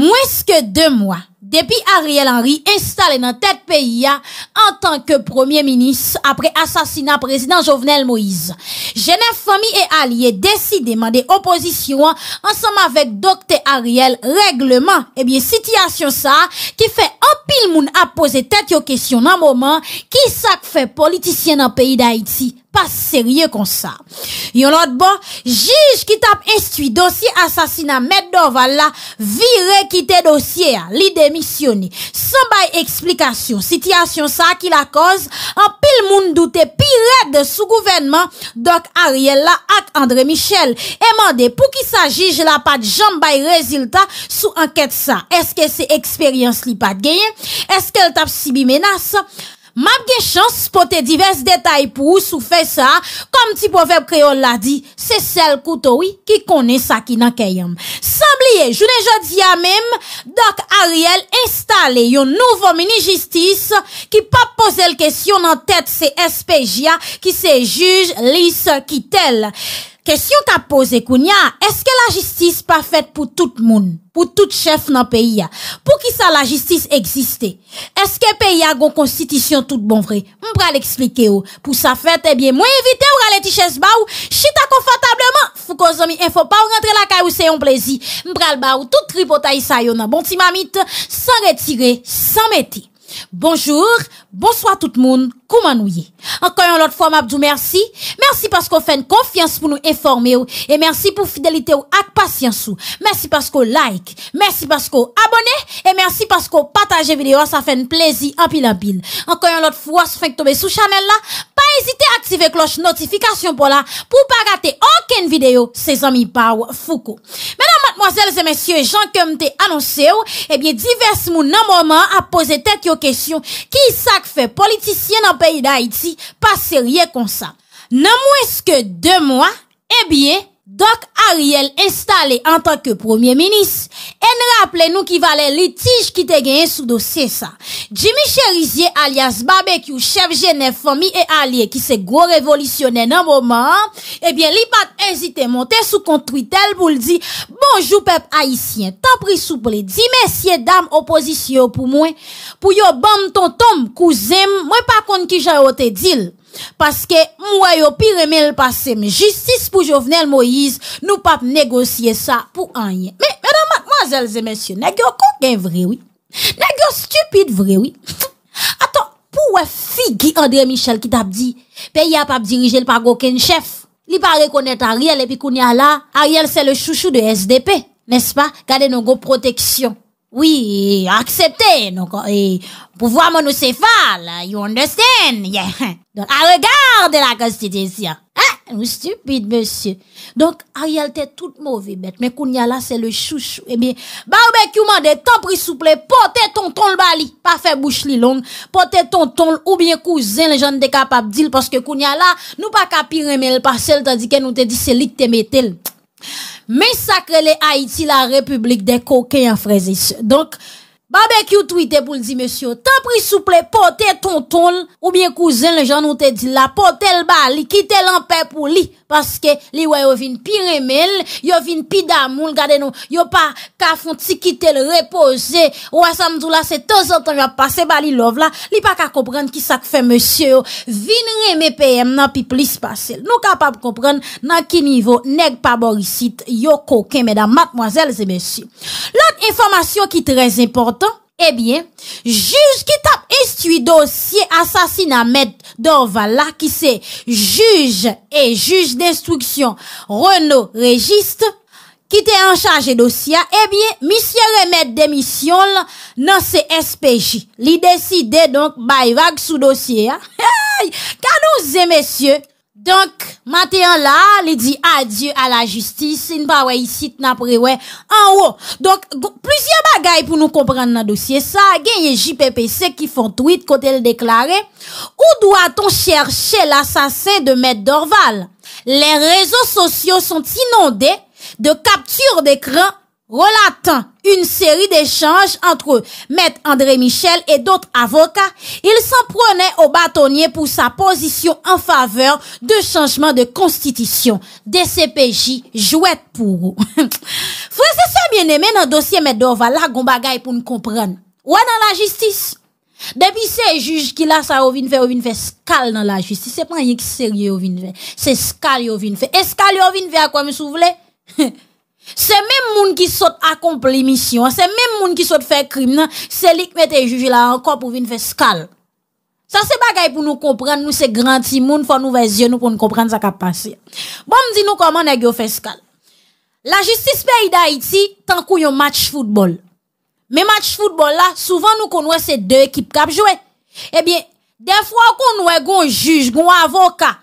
moins que deux mois depi Ariel Henry installe nan tet peyi ya an tanke premier minis apre asasina prezident Jovenel Moïse. Genèf fami e alie desi demande oposisyon ansama vek dokte Ariel regleman. Ebyen eh sityasyon sa ki fe an pil moun ap pose tet yo kesyon nan moman ki sak fe politisyen nan peyi da Haiti. Pas serye kon sa. Yon lot bon jij ki tap estui dosye asasina Medov al la virè ki te dosye. Li de Misioni, san bay eksplikasyon Sityasyon sa ki la koz An pil moun doute, pil red Sou gouvenman, dok Ariella Ak Andre Michel, e mande Pou ki saji, jela pat jan bay Rezultat sou anket sa Eske se eksperyans li pat genye Eske el tap si bi menas Mab gen chans pote divers detay pou sou fe sa, kom ti boveb kreol la di, se sel koutoui ki kone sakina keyem. Samblie, jounen jodi ya mem, dok Ariel instale yon nouvo mini-jistis ki pa pose l kesyon nan tet se SPJA ki se juj lis ki tel. Kèsyon ka pose koun ya, eske la jistis pa fèt pou tout moun, pou tout chèf nan peyi ya, pou ki sa la jistis eksiste, eske peyi ya gon konstitisyon tout bon vre, mbra l'eksplike yo, pou sa fèt, ebyen eh mwen evite ou rale ti chèf ba ou, chita konfantableman, fou konzomi, en fò pa ou rentre la kay ou se yon plezi, mbra l'ba ou tout tri potay sa yon nan bon ti mamit, san retire, san meti. Bonjour, bonsoit tout moun. kouman nou ye. Ankoyon lot fwa, mabdou, mersi. Mersi paskou fè n konfians pou nou informe ou, e mersi pou fidelite ou ak pasyans ou. Mersi paskou like, mersi paskou abone, e mersi paskou pataje videyo sa fè n plezi apil-apil. Ankoyon lot fwa, sou fènk tobe sou chanel la, pa ezite aktive kloche notifikasyon pou la, pou pa gate anken videyo se zami pa ou foukou. Mèdan matmoazèl zè mèsyè, jankèm te eh anonsè ou, e bie divers moun nan mouman apose tèk yo kèsyon ki peyi da Haiti, pa se rye konsa. Nan mweske de mwa, e eh bie... Dok Ariel installe an tak ke premier menis, en raple nou ki vale litij ki te genye sou dosye sa. Jimmy Cherizier alias Babek you, chef Genève, fami e alie ki se go revolisyone nan mouman, ebyen eh li pat enzite monte sou kontri tel pou l di, bonjou pep haisyen, tan pri souple, di mesye dam oposisyon pou mwen, pou yo bom ton tom kouzem, mwen pa kon ki jayote dil. Paske mwen yo piremen l pasem justice pou Jovenel Moïse nou pap negosye sa pou anyen Men, menanman, manzelze, mensyo, negyo kou gen vrewi Negyo stupide vrewi Aton, pou we figi Andre Michel ki tap di Pe ya pap dirije l pa go ken chef Li pa rekonet Ariel epi koun ya la Ariel se le chouchou de SDP, nespa, gade nou go proteksyon Oui, aksepte, pou vwa moun ou se fal, you understand? A regarde la konstitisyon, nou stupide monsie. Donk a realte tout mouvi bet, men kounia la se le chouchou. Ebyen, ba oube kyouman de tan prisouple, pote ton tonl bali, pa fe bouch li long, pote ton tonl oubyen kouzen, le jan de kapap dil, paske kounia la nou pa kapi remel, pa sel tanzi ken nou te di selik te metel. Pfff! sacré les Haïti, la République des coquins, en et Donc, Barbecue tweeté pour le dire, monsieur, t'as pris souple, portez tonton, ou bien cousin, les gens nous te dit la, portez le bal, quittez l'en paix pour lui. Paske li wè yo vin pi remel, yo vin pi damoul, gade nou yo pa ka fon tiki tel repoze, wè sa mdou la se tozotan jop pase, ba li lov la, li pa ka kopren ki sak fe monsye yo, vin reme peyem nan pi plis pase. Nou kapap kopren nan ki nivou neg pa borisit yo koken, medan, matmwazel, zemensi. Lot informasyon ki trez importan, Ebyen, eh juj ki tap esti dosye asasina met do vala ki se juj e juj destruksyon reno rejist ki te an chaje dosye. Ebyen, eh misye remet demisyon nan se SPJ. Li deside donk bayrag sou dosye. Kanouze mesye. Donc, Matéan là, il dit adieu à la justice, justice. in pa we haut haut. plusieurs plusieurs pour pour nous comprendre dans le dossier. Ça, il sa, gagne JPPC qui font tweet quand elle où Où doit-on chercher l'assassin de M. Dorval? Les réseaux sociaux sont inondés de captures d'écran relatant une série d'échanges entre Maître André Michel et d'autres avocats, il s'en prenait au bâtonnier pour sa position en faveur de changement de constitution. DCPJ jouette pour vous. c'est ça bien aimé dans le dossier Maître Dorval, là, gon bagaille pour nous comprendre. Ouais, dans la justice. Depuis ces juges qui là, ça, au vin fait, au fait scal dans la justice. C'est pas rien qui sérieux, au fait. C'est scal, au vin fait. Et au vin fait à quoi me souvler? Se men moun ki sot akomple misyon, se men moun ki sot fè krim nan, se lik mè te juji la an kon pou vin fè skal Sa se bagay pou nou kompren, nou se granti moun, fò nou vè ziyon nou pou nou kompren sa kapansi Bon mdi nou koman nè gyo fè skal La justice pè yi da iti, tankou yon match football Me match football la, souvan nou konwè se dè ekip kapjouè Ebyen, defwa konwè goun juj, goun avoka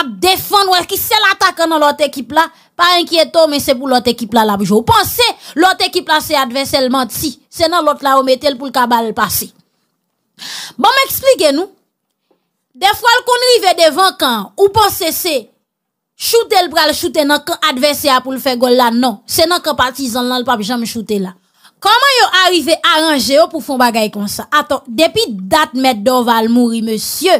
ap defon wèk ki sel atak an an lot ekip la, pa enkyeto men se pou lot ekip la la pou jò. Ou pan se, lot ekip la se advenselman ti, se nan lot la ou metel pou l'kabal l'pase. Bon, m'eksplike nou, defwa l kon rive devan kan, ou pan se se, choute l pral choute nan kan advenselman pou l fe gol la, nan, non. se nan kapatizan lan l papi jan m'choute la. Koman yo arrive aranje yo pou fon bagay kon sa? Aton, depi dat mèd do val mouri monsye,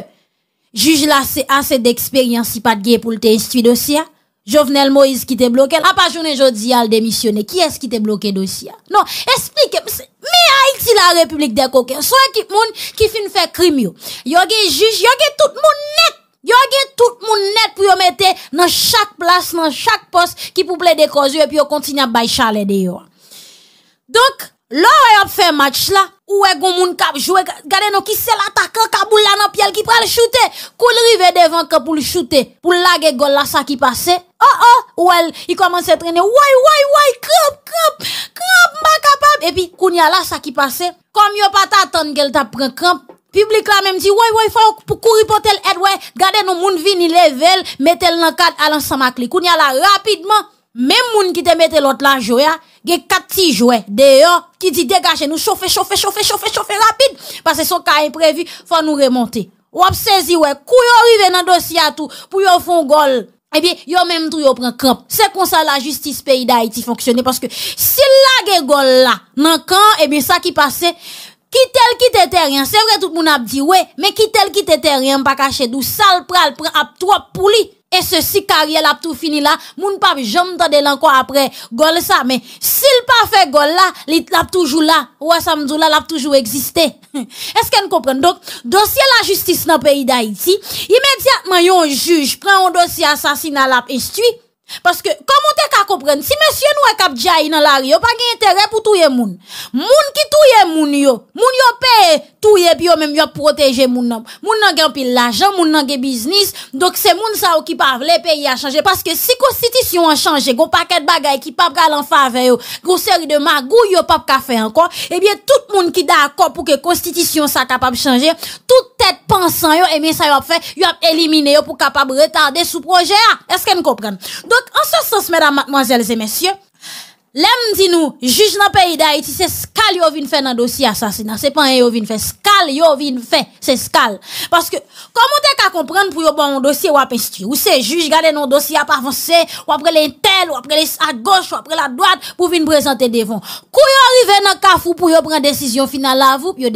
Juge là, c'est assez d'expérience si pas de gué pour le instruire dossier. Jovenel Moïse qui t'est bloqué, là pas journée jodi le démissionner Qui est-ce qui t'est bloqué dossier? Non, explique, mais Haïti la République des coquins, soit qui moun qui fin fait crime yo. Yo gen juge, yo gen tout moun net. Yo gen tout moun net pour yo mettre dans chaque place, dans chaque poste qui pour plaider cause et puis yo continue à bailler chalet de Donc, là, on fait match là. Ouais, est gon moun kap joué? Gade qui c'est l'attaquant kaboul la nan qui qui le shooter? Koul river devant pour le shooter? pour la gol là, ça qui passait. Oh oh! ouais, il commence à traîner. Ouais, ouais, ouais, Krap, krap! Krap, m'a capable! Et puis, Kounia, y ça qui passe? Comme a pas t'attendre qu'elle un pren Le Public là, même dit, ouais, il faut pour courir pour tel ouais. ouai. Gade non, moun vini level, mettez le à l'ensemble à clé. Koun y a là, rapidement. Mem moun ki te mette lot la jo ya, ge kat ti jo ya. De yo ki di degache nou, chofe, chofe, chofe, chofe, chofe rapide. Pase son ka e prevu, fa nou remonte. Ou ap sezi we, kou yo rive nan dosi a tou, pou yo fon gol, epi eh yo menm tou yo pren kramp. Se konsa la justice peyi da iti foksyone, paske si la ge gol la, nan kan, epi eh sa ki pase, ki tel ki te teryen, se vre tout moun ap di we, me ki tel ki te teryen, pa kache dou sal pral pre ap tro pou li. et ceci il a tout fini là moun pa jam tande l'encore après gol ça mais s'il pas fait gol là il l'a toujours là ou ça samdou là l'a toujours existé est-ce qu'elle comprend donc dossier la justice dans le pays d'Haïti immédiatement un juge prend un dossier assassinat l'a instruit parce que, comment t'es qu'à comprendre? Si monsieur nous est capable dans la rue, y'a pas d'intérêt pour tout le monde. Moun qui tout le monde, yo. Moun yo payé, tout le puis yo même yo protéger moun nan. Moun nan gagne pile l'argent, moun nan gagne business. Donc, c'est moun ça qui parle, les pays a changé Parce que si constitution a changé, gon paquet de bagay qui pas galant faveur, yo. Gon série de magou, yo pas qu'à faire encore. Eh bien, tout moun qui d'accord pour que constitution ça capable de changer, tout tête pensant, yo, et eh bien ça yo fait, yo éliminé pour capable retarder ce projet, Est-ce qu'elle comprend? Donc, en ce sens, mesdames, mademoiselles et messieurs, l'em dit nous, juge dans le pays d'Haïti, c'est scal yo vin fait dans le dossier assassinat. C'est pas un vin fait. Scal yo vin fait. C'est scal. Parce que, comment t'es qu'à comprendre pour yo bon un dossier ou à ce Ou c'est juge garder nos dossier à pas avancer, ou après l'intel, ou après les à gauche, ou après la droite, pour venir présenter devant. Kou yo arrive dans le fou pour yo prendre décision finale à vous, pour yo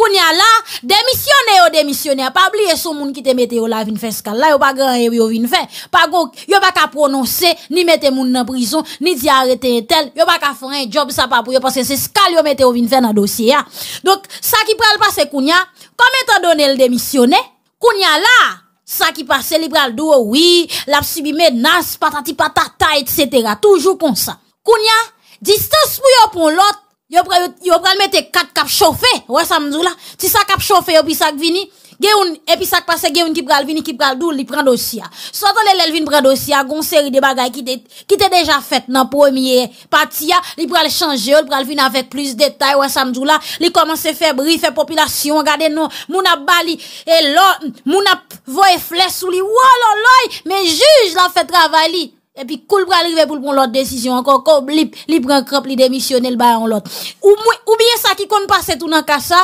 Kounya là, démissionner ou démissionner. Pas oublier son monde qui te mette au la vin fiscal. Là, yo pas grand yon vin fait. Pas go, yo pas ka prononcer, ni mette moun en prison, ni di arrêter tel. Yo pas ka faire un job ça pas pour parce que c'est scal yo mette au vin faire dans dossier. Donc, ça qui pral passer Kounya, comme étant donné le démissionner, Kounya là, ça qui passe, li pral dou, oui, la subi menace, patati patata, etc. Toujours comme ça. Kounya, distance pour yon pour l'autre, Yo pral mette kat kap chowfe, wè sa mdou la, ti sa kap chowfe yo pisak vini, epi sak pase gen yon ki pral vini, ki pral dou, li pran dosya. Sato le lel vini pran dosya, gon seri de bagay ki te deja fèt nan pwemiye patiya, li pral chanje yo, li pral vini avèk plus detay, wè sa mdou la, li komanse fè brif, fè popilasyon, gade nou, moun ap bali, moun ap voye fles ou li, wolo loy, men juj la fè travay li. Epi koul pral rive pou lpon lote desisyon ankon Kou lip, lip pran krop, li demisyon el bayan lote Ou mwen, oubyen sa ki kon pase tout nan kasa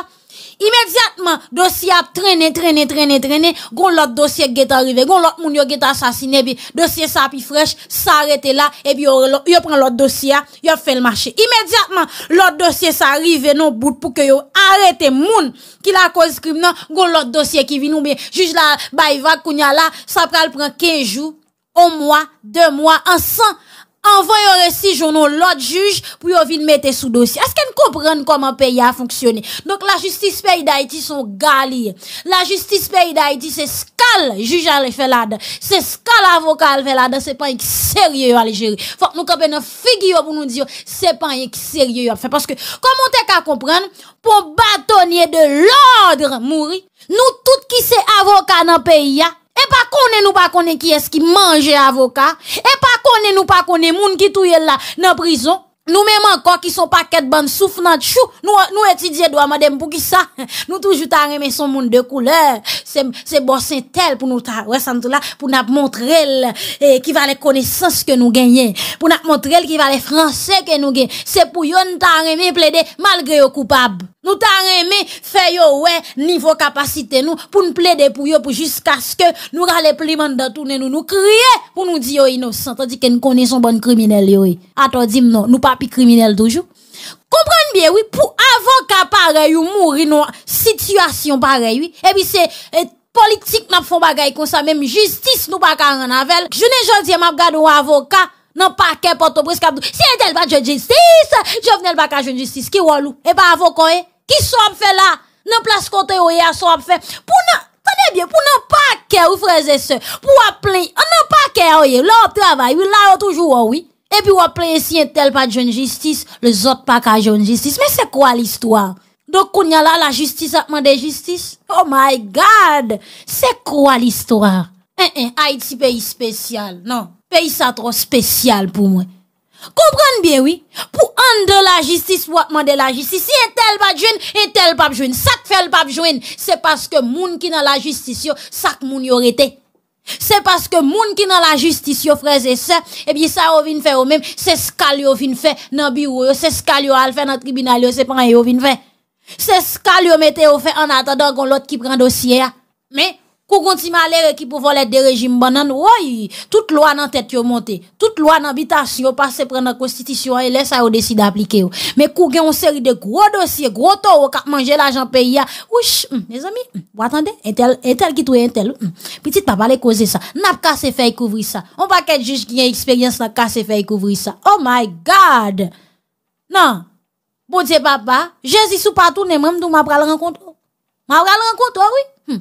Imediatman dosye ap trene, trene, trene, trene Gon lote dosye geta rive Gon lote moun yo geta sasine be Dosye sa api frech, sa arete la Epi yo pran lote dosye a, yo fel mache Imediatman non. lote dosye sa rive nan bout Pou ke yo arete moun ki la kouzis krim nan Gon lote dosye ki vi nou be Juj la bayi vak kounya la Sa pral pran kejou On mwa, dè mwa, an san, an vwa yon resi jounon lout juj pou yon vil mette sou dosi. Asken kompren koman peyi a fonksyonen? Donk la justis peyi da iti son gali. La justis peyi da iti se skal jujan le felade. Se skal avokal felade. Se pan yon ki serye yo alijeri. Fak nou kapen an figi yo pou nou diyo se pan yon ki serye yo. Fak mwen te ka kompren, pou batonye de lout mouri, nou tout ki se avokal nan peyi a, Et pas qu'on ne nous pas est qui est-ce qui mange avocat. Et pas qu'on ne nous pas est moun qui est là dans prison. Nous même encore qui sont pas quête bande soufnant chou. Nous nous étudier droit madame pour qui ça Nous toujours ta remé son monde de couleur. C'est c'est bon c'est tel pour nous ta là pour nous montrer et qui va les connaissances que nous gagnons. Pour nous montrer qui va les français que nous gagnons. C'est pour yon ta plaider malgré au coupable. Nous t'a aimé faire yo ouais niveau capacité nous pour nous plaider pour yo pour jusqu'à ce que nous rale plus maintenant tourner nous nous crier pour nous dire innocents innocent tandis que nous connaissons bon criminel yo. Attends dis non, nous pas plus criminel toujours. Comprenez bien oui pour avocat pareil ou mourir dans situation pareille oui. Et eh puis c'est eh, politique n'a font bagay comme ça même justice nous pas ka en avec. Je ne jamais m'a regarder un avocat nan paquet Port-au-Prince Si elle pas de justice, je Jovenel pas de justice qui est walou et eh pas ben, avocat hein. Qui so fait là? la? place côté kote yo ya soit Pour pour nan, tenez bien, pour nan pas et ou pour se, sœurs pour pas an nan ke là toujours travaille. Oh, oui. Et puis tel pas si pas justice, les autres pas qu'à jeune justice. Mais c'est quoi l'histoire? Donc Donc, y a là la justice a demandé justice? Oh my God! C'est quoi l'histoire? Eh, eh, Haïti, pays spécial, non. Pays ça trop spécial pour moi. Comprenez bien, oui. Pour en de la justice, ou demander la justice. Si un tel pas de un tel pas de Ça que fait le pas c'est parce que moun qui dans la justice, ça que moun y été. C'est parce que moun qui dans la justice, frères et sœurs, eh bien, ça ou fait faire même, c'est ce qu'al yo faire dans le bureau, c'est ce qu'al yo faire dans le tribunal, c'est pas un yo faire. C'est ce qu'al yo fait en attendant qu'on l'autre qui prend dossier, mais, Kou aller malere ki pou volet de régime banan, oui, tout loi nan tête yo monte, tout loi nan habitation passé prendre la constitution et laisse eux décide d'appliquer Mais kou gen on série de gros dossiers, gros taux, ou kap manger l'argent payé, Ouch, mes hmm, amis, vous hmm, attendez, un tel, qui un tel, hmm, petit papa le cause ça. pas se fait couvrir ça. On va qu'être juge qui a expérience nan kase fait couvrir ça. Oh my god! Non! Bon Dieu papa, Jésus sou partout, ne même d'où m'a pral rencontre. M'a pral rencontre, oui.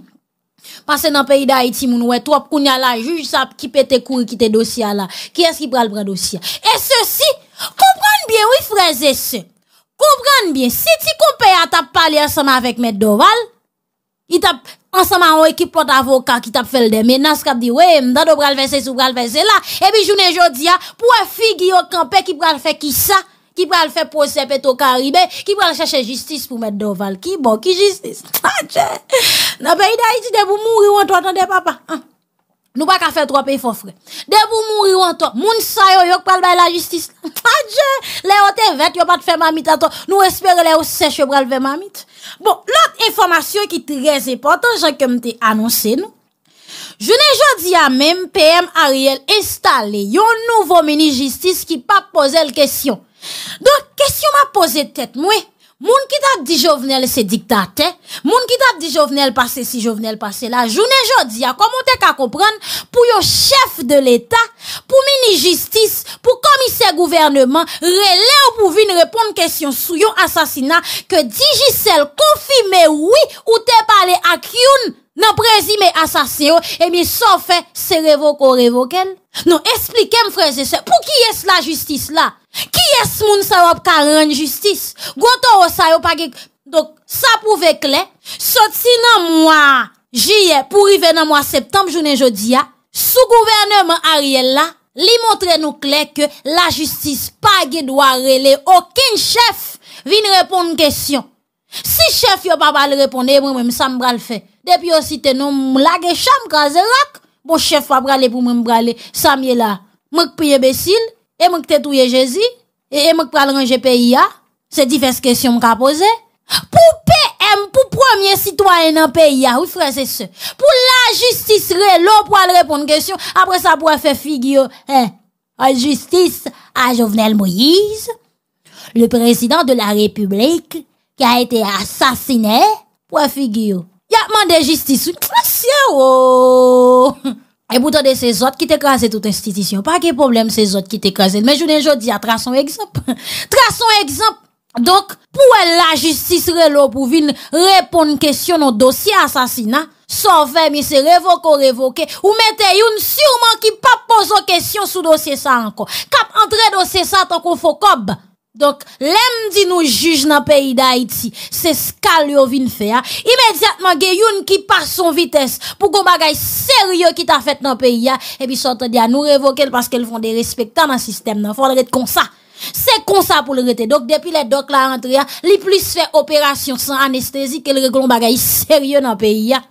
Pase nan peyi da iti moun, wè, twop koun ya la, juj sa, ki pete kou, ki te dosya la, ki eski pral pral dosya. E se si, koupran bien, wè, freze se, koupran bien, si ti koupe a tap pale asama vek mèd doval, i tap, asama wè, ki pot avoka, ki tap felde, menas kap di, wè, mdado pral vese sou pral vese la, e bi jounen jodi a, pou e figi yo kampe ki pral fe ki sa. ki pral fè posè pè to karibè, ki pral chèche justice pou mèd doval, ki bon, ki justice. Ah, Ta djè, nabè yi da iti, debou mouri ou an to atan ah. de papa. Nou bak a fè trope yi fò frè. Debou mouri ou an to, moun sa yo yok pral bè la justice. Ah, Ta djè, lè ou te vet, yo pat fè mamit ato, nou espère lè ou seche, yo pral fè mamit. Bon, lòt informasyon ki trez epotan, jè ke mte anonsen nou. Jounè jò di a mèm, PM Ariel installe yon nouvo mini justice ki pa pose l kèsyon. Don, kesyon ma pose tet mwe, moun ki tat di jovenel se diktate, moun ki tat di jovenel pase si jovenel pase la, jounen jodi, a komon te ka kompran pou yo chef de l'Etat, pou mini-justis, pou komise gouvernement, rele ou pou vin repon kesyon sou yo asasina, ke di jisel konfi me wii ou te pale ak youn. Nan prezi me asase yo, e mi sofe se revoke o revoken. Non, nan esplikem freze se, pou ki es la justis la? Ki es moun sa wap ka ren justis? Gwoto wosay yo pa ge, dok, sa pou vekle, sot si nan mwa, jye, pou rive nan mwa septembe, jounen jodi ya, sou gouvernement a riel la, li montre nou kle, ke la justis pa ge dwa rele, okin chef vine reponde kesyon. Si chef yo pas le répondre, eh, moi même ça le fait. Depuis aussi t'es non m'lage cham été rak, bon chef pas bralé pour moi m'bralé, ça m'y est là. suis un imbécile, et m'en t'es Jésus, et que pral range pays ya, c'est diverses questions m'ka posées. Pour PM, pour premier citoyen en pays oui frère c'est ce. Pour la justice relo pour aller répondre questions. après ça pour faire figure, hein. La justice, à Jovenel Moïse, le président de la République, Ki a ete asasine pou a e figi yo. Ya apman de jistis. Un krasi yo. E boutan de se zot ki te krasi tout institisyon. Pa ki problem se zot ki te krasi. Men jounen jodi a tras son ekzamp. Tras son ekzamp. Donk pou el la jistis relo pou vin repon kestyon nou dosye asasina. Sofè mi se revoke ou revoke. Ou mette yon sureman ki pa pozo kestyon sou dosye sa anko. Kap entre dosye sa tan kon fo kobbe. Donk lem di nou juj nan peyi da Haiti Se ska lyo vin fe ya Imediatman gen yon ki par son vites Pou kon bagay seryo ki ta fet nan peyi ya E pi son te di a nou revoke Paske l fon de respectan nan sistem nan Fondre et kon sa Se kon sa pou le rete Donk depi le dok la rentre ya Li plis fe operasyon san anestezik El re kon bagay seryo nan peyi ya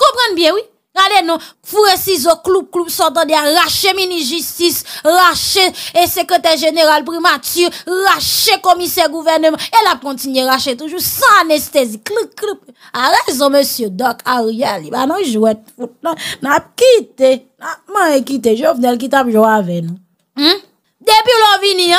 Komprende bien oui Gade nou, fure si zo kloup-kloup, sotan di a rache mini-jistis, rache e sekretè genèral primatür, rache komise gouvernement, e la kontinye rache toujou, sa anestèzi, kloup-kloup. A rezo, mèsyo, dok, a riali, ba nan jwèt, nan ap kite, nan ap man ekite, jow vnel kite ap jow avè nou. Hmm? Depi lò vini,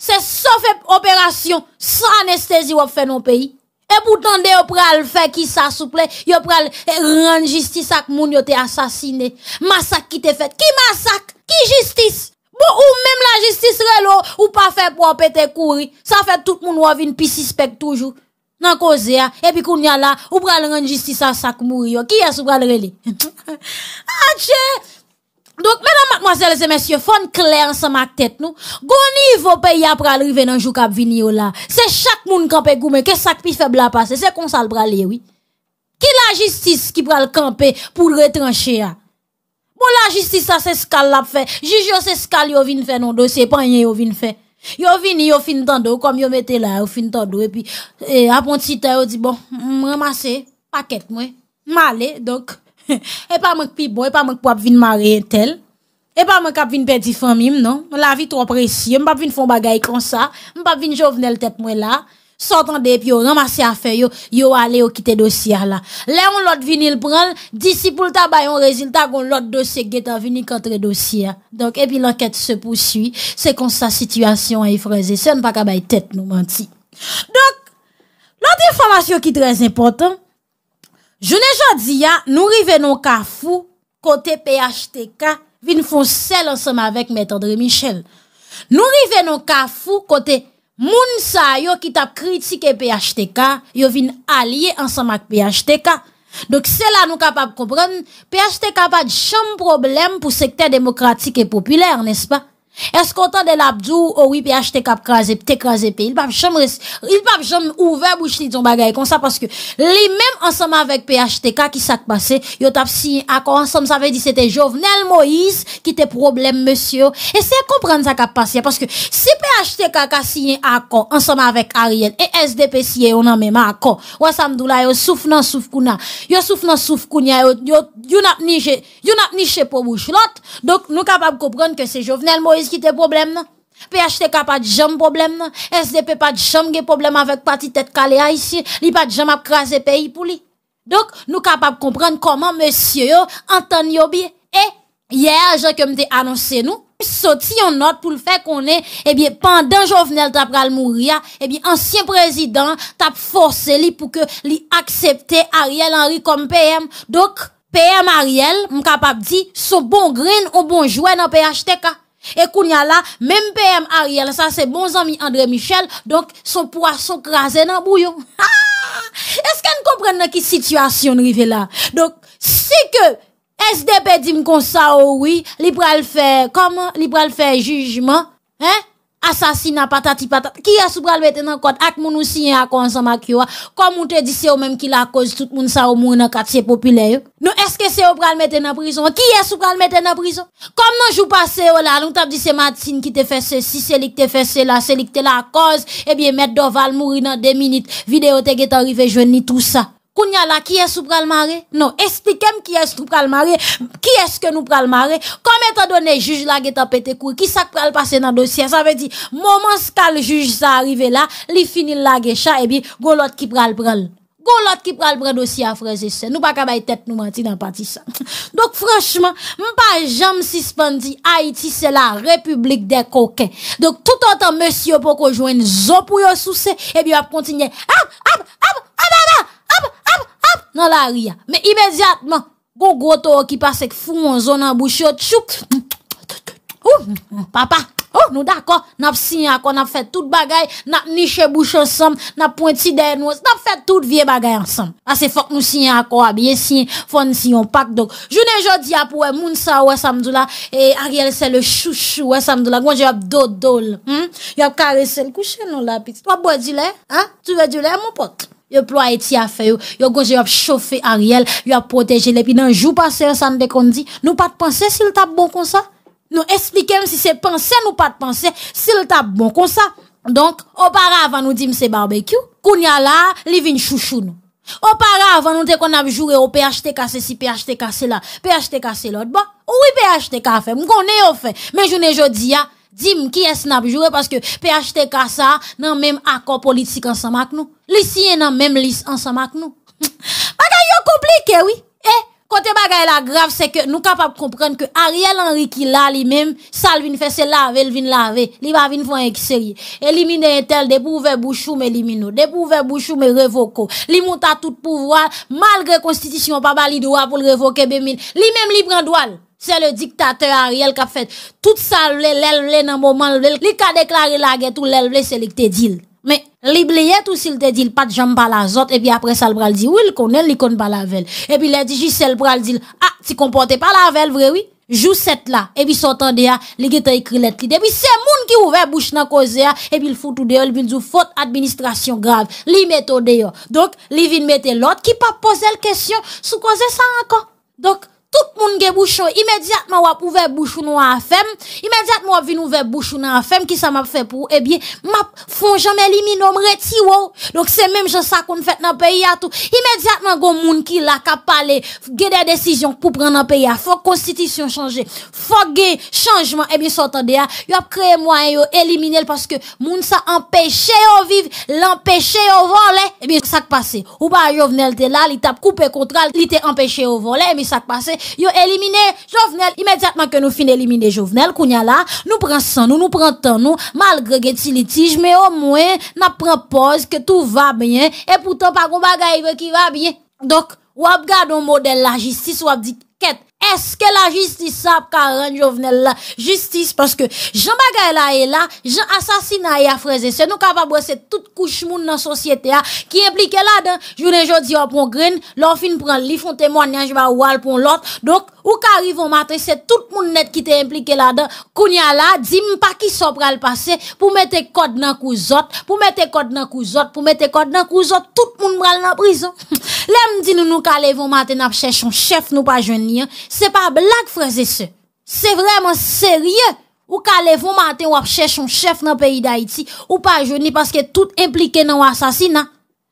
se so fè operasyon, sa anestèzi wop fè nou peyi. Et pourtant, yo pral faire qui ça souple, yo pral eh, rendre justice à qui ont été assassiné. Massacre qui été fait. Qui massacre? Qui justice? Bon, ou même la justice là, oh, ou pas fait pour pété courir. Ça fait tout monde monde une piste suspect toujours. Nan cause Et puis a là, ou pral rendre justice à sak mouri Qui est ce pral ah, tchè! Donk menan matmoazèl zè mensyè, fon kler an sa mak tèt nou, gouni vò pe ya pral rive nan jou kap vini yo la, se chak moun kampe goumen, ke sak pi febla pase, se konsal pral yè wè. Ki la jistis ki pral kampe pou retranche ya? Bon la jistis sa se skal la pfe, jiji yo se skal yo vini fè non do, se pan yè yo vini fè. Yo vini yo fin tando, kom yo mette la yo fin tando, e apon titè yo di bon, mremasè, pakèt mwen, malè, donk, Et pas mwen pi bon, et pas mwen pou ap marier mare tel, et pas mwen kap vin pedi non? La vie trop précieuse mwen pa vin fon comme ça sa, mwen pa vin jovenel tête moi là, sortant des puis ramasser affaire yo yo aller au quitter dossier là là on l'autre venir prendre d'ici pour ta bay on résultat qu'on l'autre dossier qui est venir contre dossier donc et puis l'enquête se poursuit c'est comme ça situation est frères et sœurs pas qu'à bay tête nous menti donc l'autre information qui très importante je ne dit ya, nous revenons qu'à fou, côté PHTK, vin fon ensemble avec M. André Michel. Nous revenons qu'à fou, côté Mounsa, qui yo critiqué critique PHTK, yo vin allié ensemble avec PHTK. Donc, cela, là, nous capables de comprendre, PHTK pas de problème pour secteur démocratique et populaire, n'est-ce pas? Est-ce qu'on temps de l'abdou, ou oh oui, PHTK a cap crasé, il jamais, il pape jamais ouvert bouche dit son bagage comme ça parce que, les mêmes ensemble avec PHTK qui s'est passé, yo t'a signé accord ensemble, ça veut dire c'était Jovenel Moïse qui était problème, monsieur. Et c'est comprendre ça qui s'est passé parce que si PHTK a signé accord ensemble avec Ariel et SDP si on a même accord, ou ça me doula, yo souffle dans souffle kouna, yo souffle dans souffle yo, n'a pas niché, pour bouche Donc, nous capables comprendre que c'est Jovenel Moïse eski te problem nan? PHT ka pa djom problem nan? SDP pa djom ge problem avek pati tet kale a isi? Li pa djom ap kras e peyi pou li? Dok nou kapap komprenn koman monsye yo anton yo bi? E? Ye aje kem te anonsen nou? Soti yon not pou l fe konen eh ebi pandan jovenel tap kalmouria ebi eh ansyen prezident tap force li pou ke li aksepte Ariel Henry kom PM Dok PM Ariel m kapap di sou bon grin ou bon jwen an PHT ka? Et Kounia là, même PM Ariel, ça c'est bon ami André Michel, donc son poisson crasé dans bouillon. Ah! Est-ce qu'on comprend dans situation arrive là? Donc, si que SDP dit comme ça, oh oui, il le faire, comment, il le faire jugement, hein? assassinat patati patati qui a le mettre dans code ak moun ou sien ak ensemble ak comme on te dit c'est eux même qui la cause tout monde ça au mourir dans quartier populaire non est-ce que c'est eux pral mettre dans prison qui est le mettre dans prison comme nan jou passé là on t'a dit c'est Martine qui te fait ceci c'est lui qui te fait cela c'est lui qui te la cause eh bien mettre Doval mourir dans deux minutes vidéo t'es get arrivé jeune tout ça Kounya la, ki es ou pral mare? Non, esplikem ki es ou pral mare? Ki es ke nou pral mare? Kome ta done, juj la ge ta pete kou? Ki sak pral pase nan dosye? Sa ve di, mouman ska l juj sa arrive la, li finil la ge cha, ebi, goun lot ki pral pral. Goun lot ki pral pral dosye a freze se. Nou pa kaba e tet nou manti nan pati sa. Dok, franchman, mpa jam sispan di, Haiti se la republik de kouken. Dok, tout an tan monsi yo pou ko jwen zon pou yo sou se, ebi, wap kontinye, ap, ap, ap, ap, ap, ap, Non la ria. Me imediatman. Gon groto wakipa sek foun wazon nan bouchot. Chouk. Papa. Nou dako. Nap sinye akon. Nap fet tout bagay. Nap niche bouchot sam. Nap pointi den wos. Nap fet tout vie bagay ansam. Ase fok nou sinye akon. Abye sinye. Fon sinye. On pak dok. Jounen jodi apwe. Moun sa wè samdou la. E a riel se le chouchou wè samdou la. Gwaj yo ap do dol. Hmm? Yo ap karesel kouchen nou la. Wap wadilè? Tu wadilè moun pot? Yo ploa eti a feyo, yo goze yo ap chofe a riel, yo ap proteje le. Pi nan jou pase yon san de kon di, nou pat pense si l tap bon kon sa? Nou esplikem si se pense nou pat pense si l tap bon kon sa? Donk, opara avan nou di mse barbekyou, koun ya la, li vin chouchou nou. Opara avan nou de kon ap jure, ou pe achete kase si, pe achete kase la, pe achete kase lot. Bon, ou we pe achete kase fe, mwen kon e yo fe, men joun e jodi ya. Dim ki esnab joure paske PHT Kassa nan men akor politik ansamak nou. Lisiye nan men lis ansamak nou. Bagay yo komplike wii. E, kote bagay la grav se ke nou kapap komprende ke Ariel Henrique la li men sal vin fese lave, vin lave. Li ba vin fwen ek seri. Elimine entel de pouve bouchou men eliminou. De pouve bouchou men revoko. Li mouta tout pouvoi malgre konstitisyon pa bali doa pou revoke bemin. Li men li brandoual. c'est le dictateur Ariel qui a fait tout ça, l'aile, l'aile, dans le moment, l'aile, qui a déclaré la guerre, tout l'aile, c'est le te dit. Mais, l'oublier tout s'il te dit, pas de jambes par la et puis après ça, le dit, oui, il connaît, l'icône pas la velle. Et puis, a dit, j'y sais, dit, ah, tu comportais pas la velle, vrai, oui? Joue cette là, et puis s'entendait il les écrit lettre et puis c'est moun qui ouvre bouche dans cause, et puis il fout tout dehors, il dit, faute administration grave, li met au dehors. Donc, li vin mette l'autre qui pas poser la question, sous cause ça encore. Donc, Tout moun ge bouchou, imediatman wap ouve bouchou nou a fem. Imediatman wap vin ouve bouchou nou a fem. Ki sa map fe pou? Ebyen, eh map fon jame elimine oum reti wou. Donk se menm jan sa kon fet nan peyi a tou. Imediatman goun moun ki la kap pale, ge de desisyon pou pren nan peyi a. Fok konstitisyon chanje. Fok ge chanjman, ebyen eh sa otande a. Yop kre mwen yo elimine l, paske moun sa empèche yo vive, l'empèche yo vole, ebyen eh sak pase. Ou ba yo vnel te la, li tap koupe kontral, li te empèche yo vole, ebyen sak pase. Yo elimine jovenel Imediatman ke nou fin elimine jovenel Kou nya la Nou pran san nou Nou pran tan nou Mal grege ti litij Me o mwen Na pran poz Ke tou va ben E poutan pa kou bagay ve ki va ben Dok Wap gado model la Jistis wap di ket Eske la jistis sap ka ren jovenel la jistis? Paske jan bagay la e la, jan asasina e a freze. Se nou ka va bwese tout kouchmoun nan sosyete a, ki implike la dan, jounen jo diwa pon green, lor fin pran lifon temwanyan, jiva wal pon lot. Dok, Ou ka rivon mate, se tout moun net ki te implike la da, kounya la, di mpa ki so pral pase, pou mette kod nan kouzot, pou mette kod nan kouzot, pou mette kod nan kouzot, tout moun pral nan prizon. Lem di nou nou ka levon mate nap chèchon chèf nou pa jouni, se pa blak freze se. Se vreman serye, ou ka levon mate wap chèchon chèf nan peyi da iti, ou pa jouni, paske tout implike nan wap sasina.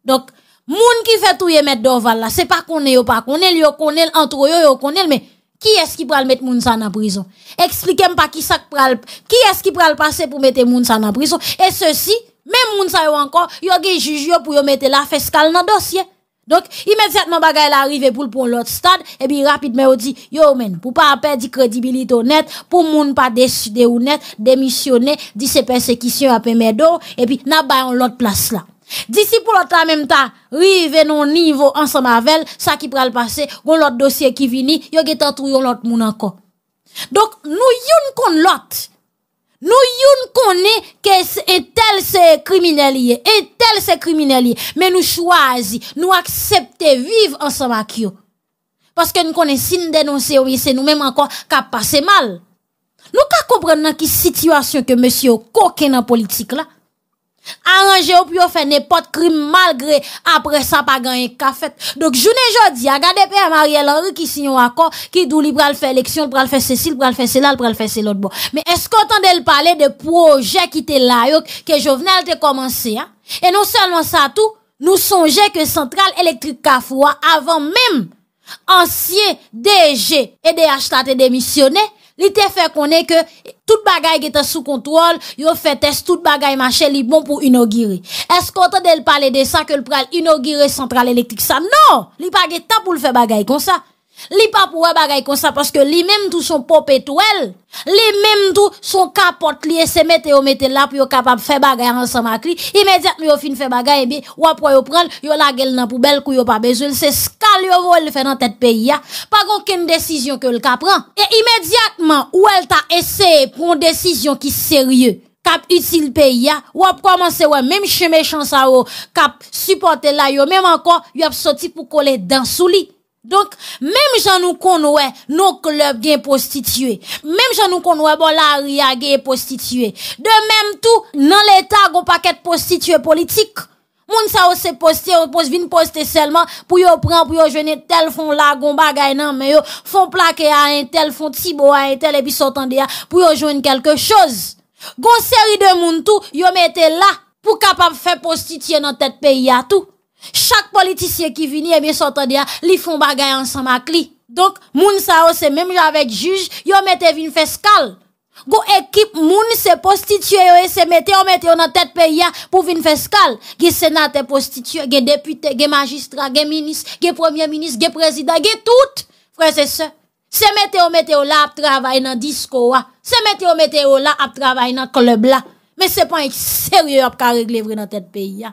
Dok, moun ki fe touye mette doval la, se pa kone yo pa kone, yo kone, yo kone, yo kone, yo kone, yo kone, yo kone, yo kone, yo Qui est-ce qui le mettre dans en prison Expliquez-moi pas qui ça le Qui est-ce qui le passer pour mettre dans en prison Et ceci, même mounsa sa encore encore, a gen juge pour mettre la fiscale dans dossier. Donc immédiatement bagay la arrive pour prendre l'autre stade et puis rapidement on dit yo men pour pas perdre crédibilité honnête pour moun pas décider honnête démissionner dit c'est persécutions à Pemedo et puis n'a pas l'autre place là D'ici pour l'autre, même temps, Rivez non niveau ensemble avec ça qui le passer, gon l'autre dossier qui vini, yo trou trouvé l'autre moun encore. Donc, nous yon kon l'autre. Nous yon ce que tel c'est criminel et tel c'est criminel mais nous choisissons, nous acceptons vivre ensemble avec eux. Parce que nous connaissons si dénoncer oui, c'est nous-mêmes encore qui passé mal. Nous ne comprendre dans quelle situation que monsieur coquin en politique là. Arranje ou pyo fè ne pot krim malgre apre sa pa ganyen kafet Dok jounen jodi a gade pe a Marielle ori ki sinyo akor Ki dou li pral fè leksyon, pral fè se sil, pral fè se lal, pral fè se lotbo Me eskotan de l pale de proje ki te layok Ke jo vnen al te komanse E non selman sa tou, nou sonje ke sentral elektrik kafwa Avan menm ansye DG, EDH tate demisyone Li te fè konè ke tout bagay ge te sou kontrol, yo fè test tout bagay manche li bon pou inogiri. Esk kontè del pale de sa ke l pral inogiri central elektik sa? Non! Li page ta pou l fè bagay kon sa. Li pa pou wè bagay kon sa Paske li menm tou son popet ou el Li menm tou son kapot li E se mette ou mette la pou yo kapap fè bagay An san makri Imediat mi yo fin fè bagay Wap wè yo pran yo la gel nan poubel Kou yo pa bezou Se skal yo wè lè fè nan tèt peyi ya Paron ken desisyon ke yo lè kapran E imediatman wè lè ta ese Pron desisyon ki serye Kap util peyi ya Wap koman se wè menm cheme chansa ou Kap supporte la yo Menm ankon yo ap soti pou kole dansou li Donk, mem jan nou konwe, nou klop gen postitue. Mem jan nou konwe, bon la ria gen postitue. De mem tou, nan l'Etat, goun pa ket postitue politik. Moun sa ou se poste, ou pos vin poste selman, pou yo pran, pou yo jwene tel fon la goun bagay nan me yo, fon plake a en tel, fon tibou a en tel, e bi sotande a, pou yo jwene kelke choz. Gon seri de moun tou, yo mette la pou kapap fe postitue nan tet peyi a tou. Chak politisye ki vini e eh mi sotandia eh, li fon bagay ansan makli Donk moun sa o se menm javek juj yo mette vin feskal Go ekip moun se postitue yo oh, e se mette yo mette yo nan tet pe ya pou vin feskal Ge senate postitue, ge depute, ge magistra, ge minis, ge premier minis, ge prezida, ge tout Frense se, se mette yo mette yo la ap travay nan disko wa Se mette yo mette yo la ap travay nan klub la men se pon ek seryo ap ka reglevre nan tet peyi ya.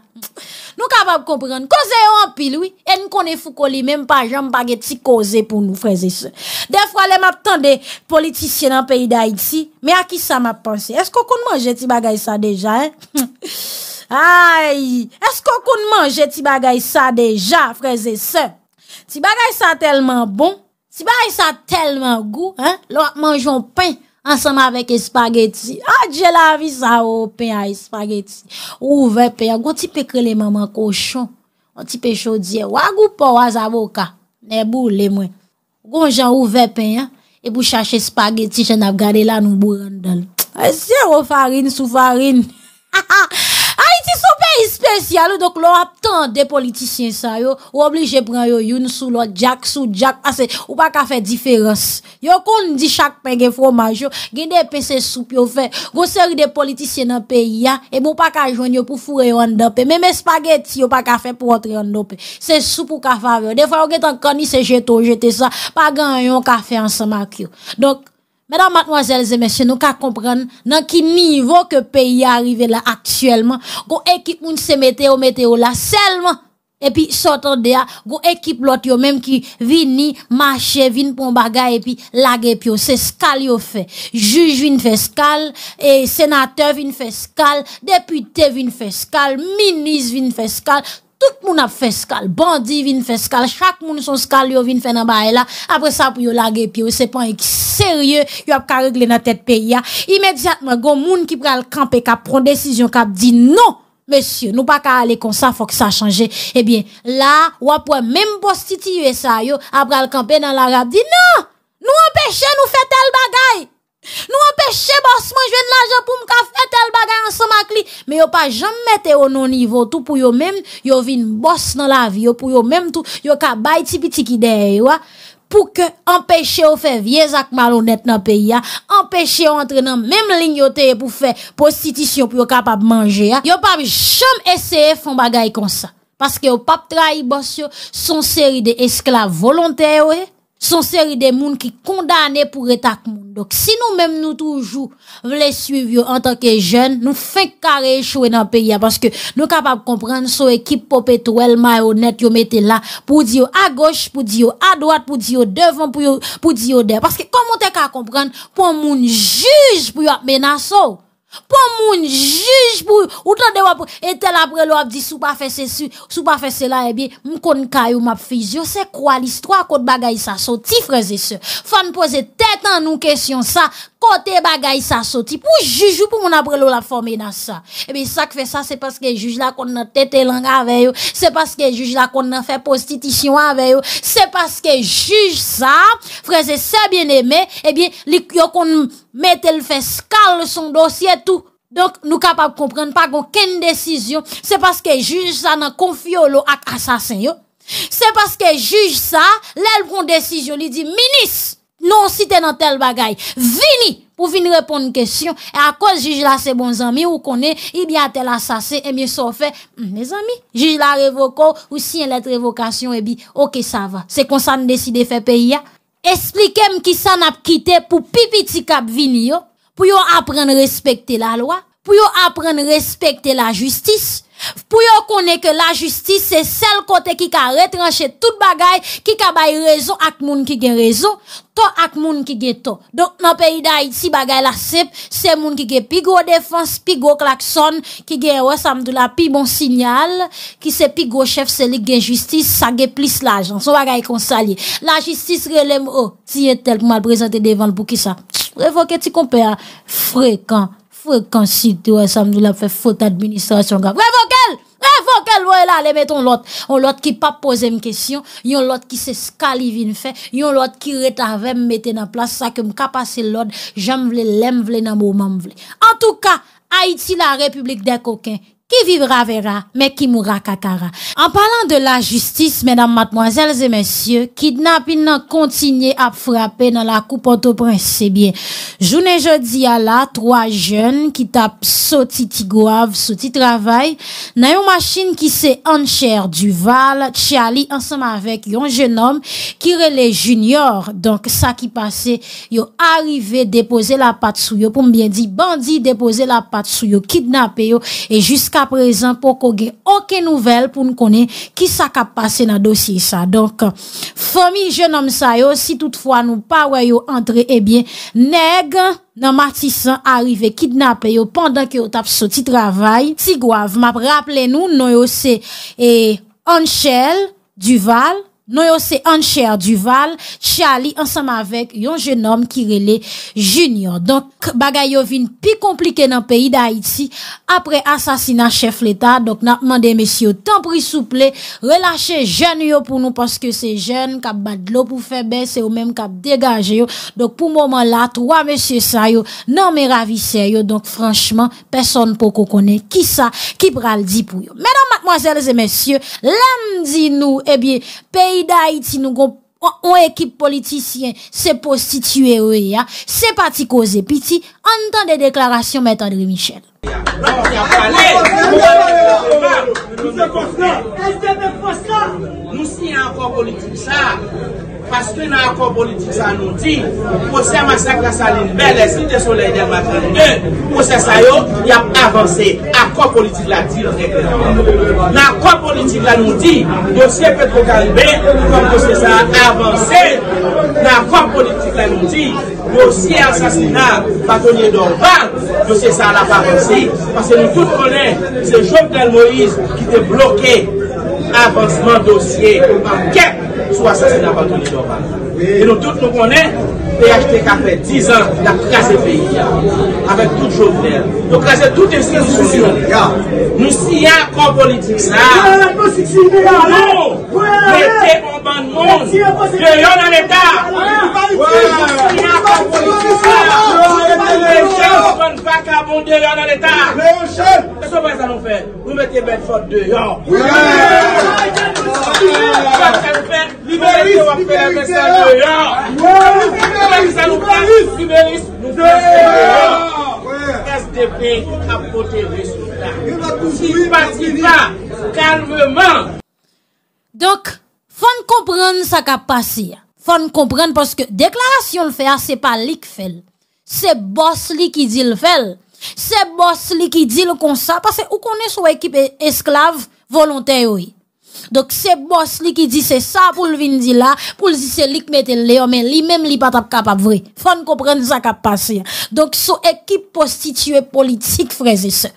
Nou kapap kompren, koze yo an pilou, en konen fukoli, menm pa jom bagay ti koze pou nou freze se. Defwa le map tan de politisyen an peyi da iti, men a ki sa map panse? Eskou kon manje ti bagay sa deja? Ay! Eskou kon manje ti bagay sa deja freze se? Ti bagay sa telman bon, ti bagay sa telman gou, lo ap manjoun pen, Ansem avèk espageti. A ah, djè la vi sa ou oh, pen ya espageti. Ou ouve pen ya. Gon ti pe kre le maman kochon. Eh, Gon ti pe chodye. Ou agou po waz avoka. Ne bou le mwen. Gon jan ouve pen ya. E bou chache espageti. Jè nan gade la nou bwande. E sè ou farin sou farin. A iti sou. Espesyal yo, dok lo ap tan de politisyen sa yo, ou oblije pran yo yon sou lo jak, sou jak, ase, ou pa ka fe diferans. Yo kon di chak pen gen fomaj yo, gen de pe se sou pyo fe, go seri de politisyen nan pe ya, e mou bon pa ka jwanyo pou fure yon dope. Meme spageti yo pa ka fe pou otre yon dope. Se sou pou ka fave yo. Defwa yo gen tan kani se jeto jete sa, pa gen yon ka fe ansa mak yo. Mesdames, mademoiselles et messieurs, nous qu'à comprendre dans quel niveau que pays est arrivé là actuellement. Gon équipe moun se au météo là seulement et puis sortant de là, go équipe l'autre yo même qui vini marcher, vini pour bagage et puis la pio, c'est scal yo fait. Juge vini fait scal et sénateur vini fait scal, député vini fait scal, ministre vini fait tout moun a fait scal bandi vin fait scal chaque moun son skal yo vin fè nan baye la, après ça pou yo lage pi sérieux se pan a La yo ap ka Immédiatement nan y pays. Immédiatement, imediatman moun ki pral Qui qui prend décision Qui dit non, Monsieur, nous pas aller comme ça, faut que ça change. Eh bien, là, ou après même prostituer ça, yo, après le camper dans l'arabe, dit non, nous empêchons nous Men yo pa jam mette yo nan nivou tou pou yo men yo vin bos nan la vi yo pou yo men tou yo ka bay tipi tipi deye yo a pou ke empeshe yo fe viez ak malonet nan peyi ya. Empeshe yo entre nan menm ling yo teye pou fe prostitisyon pou yo kapap manje ya. Yo pa mi chom eseye fon bagay kon sa. Paske yo pap trahi bos yo son seri de esklav volontè yo e. son série de moun qui condamné pour état moun. Donc, si nous-mêmes, nous toujours voulons suivre en tant que jeunes, nous fait carré échouer dans le pays, hein, parce que nous capables de comprendre son équipe popétoile, mayonnette, yo mette là, pour dire à gauche, pour dire à droite, pour dire devant, pour dire derrière. Parce que comment t'es qu'à comprendre pour moun juge pour menacer? Pon moun juj pou ou ton de wap etel apre lo ap di sou pa fese sou, sou pa fese la e bi, moun kon ka yo map fiz. Yo se kwa l'istwa kot bagay sa, so ti freze se. Fan pose tetan nou kesyon sa. t'es bagay ça sorti pour juge pour mon après la forme dans ça et bien ça que fait ça c'est parce que juge là qu'on a tête langue avec c'est parce que juge là qu'on a fait prostitution avec c'est parce que juge ça frère c'est ça bien aimé et bien les qu'on mette le fait son dossier tout donc, nous capables de comprendre pas qu'on décision. C'est parce que juge ça n'a confié au assassin, yo. C'est parce que juge ça, le bon décision. lui dit, ministre, non si t'es dans tel bagaille, Vini pour venir répondre une question. Et à cause juge là, c'est bons amis, ou est. il bien tel assassin, et eh bien ça fait, hmm, mes amis, juge la révoque, ou si une lettre révocation, et eh bien, ok, ça va. C'est comme ça, décide de faire pays, hein. Expliquez-moi qui ça n'a quitté pour ti cap vini, pour apprendre à respecter la loi, pour apprendre à respecter la justice, pou yo kone ke la justice se sel kote ki ka retranche tout bagay, ki ka bay rezon ak moun ki gen rezon, ton ak moun ki gen ton, donk nan peyi da iti bagay la sep, se moun ki gen pi gro defans, pi gro klakson, ki gen wè samdou la pi bon sinyal ki se pi gro chef selik gen justice sa gen plis la jan, so bagay konsali la justice relem o oh, tiye telk malprezante devan lbou ki sa revoke ti kompe a frekan, frekan si do wè samdou la fe fote administrasyon revoke Fè fò ke l wè la lè mèt on lot. On lot ki pa pose m kesyon. Yon lot ki se skaliv in fè. Yon lot ki reta ve m metè nan plas. Sa ke m kapase lot. Jam vle lèm vle nan mou mam vle. An tou ka, Haïti la republik de kokè. vibra vera, me ki moura kakara. An palan de la justis, mèdam matmoazèl zè mèsyè, kidnap in nan kontinye ap frape nan la koupoto prince, se bie. Jounè jò di ala, troa jèn ki tap soti tigoav, soti travay, nan yon machin ki se ancher du val txiali ansèm avèk yon jèn om, ki relè jünyor, donk sa ki pase, yon arive depose la pat sou yon, pou mbyen di, bandi depose la pat sou yon, kidnapè yon, e jyska A prezant pou kon gen anke nouvel pou nou konen ki sa ka pase nan dosye sa. Donk, fomi jenom sa yo, si toutfwa nou pa wè yo entre, ebyen eh neg nan matisan arive kidnap yo pandan ki yo tap so ti travay. Ti gwav, map rapple nou, nou yo se eh, Anchel Duval, Nou yo se Anchea Duval Chali ansam avek yon jenom Kirele Junior Donk bagay yo vin pi komplike nan peyi Da Haiti apre asasina Chef l'Etat donk nan mande mesyo Tempri souple relache Jen yo pou nou paske se jen Kap badlo pou febe se yo men kap Degaje yo donk pou mouman la Troa mesyo sa yo nan me ravise Yo donk franchman peson Po ko kone ki sa ki pral di pou yo Menon matmoazel se mesyo Lan di nou ebye eh peyi da Haiti nou kon ekip politisyen se postitue ou ya, se pati koze piti an tan de deklarasyon metandri Michel. Paske nan akon politik sa nou di, posè masak la saline bel, le sitè solè de matan, e, posè sa yo, yap avansè. Akon politik la di, nan akon politik la nou di, dosè Petro Karibè, posè sa avansè, nan akon politik la nou di, dosè asasinat, patonye d'orval, posè sa la pa avansè. Paske nou tout konè, se jok tel Moïse, ki te blokè avansman dosè, ankep, sọ wá sẹ́sìn ní abá E nou tout nou konen PHTK fè 10 an La krasè peyi Avè tout chow fè Nou krasè tout esi sisyon Nou si y a kon politik sa Nou Mète yon band moun Yon an eta Yon an eta Yon an eta Yon an eta Mète yon band moun Yon an eta Fon kompren sa kapasi, fon kompren paske deklarasyon l fea se pa lik fel, se bos lik idil fel, se bos lik idil konsa, pase ou konen sou ekip esklave, volontè yoye. Donc c'est boss li qui dit c'est ça pour le vin dire là, pour le dire c'est lui qui mette le mais lui même li pas capable vrai. Faut comprendre ça qui passé. Donc son équipe prostituée politique frères et sœurs.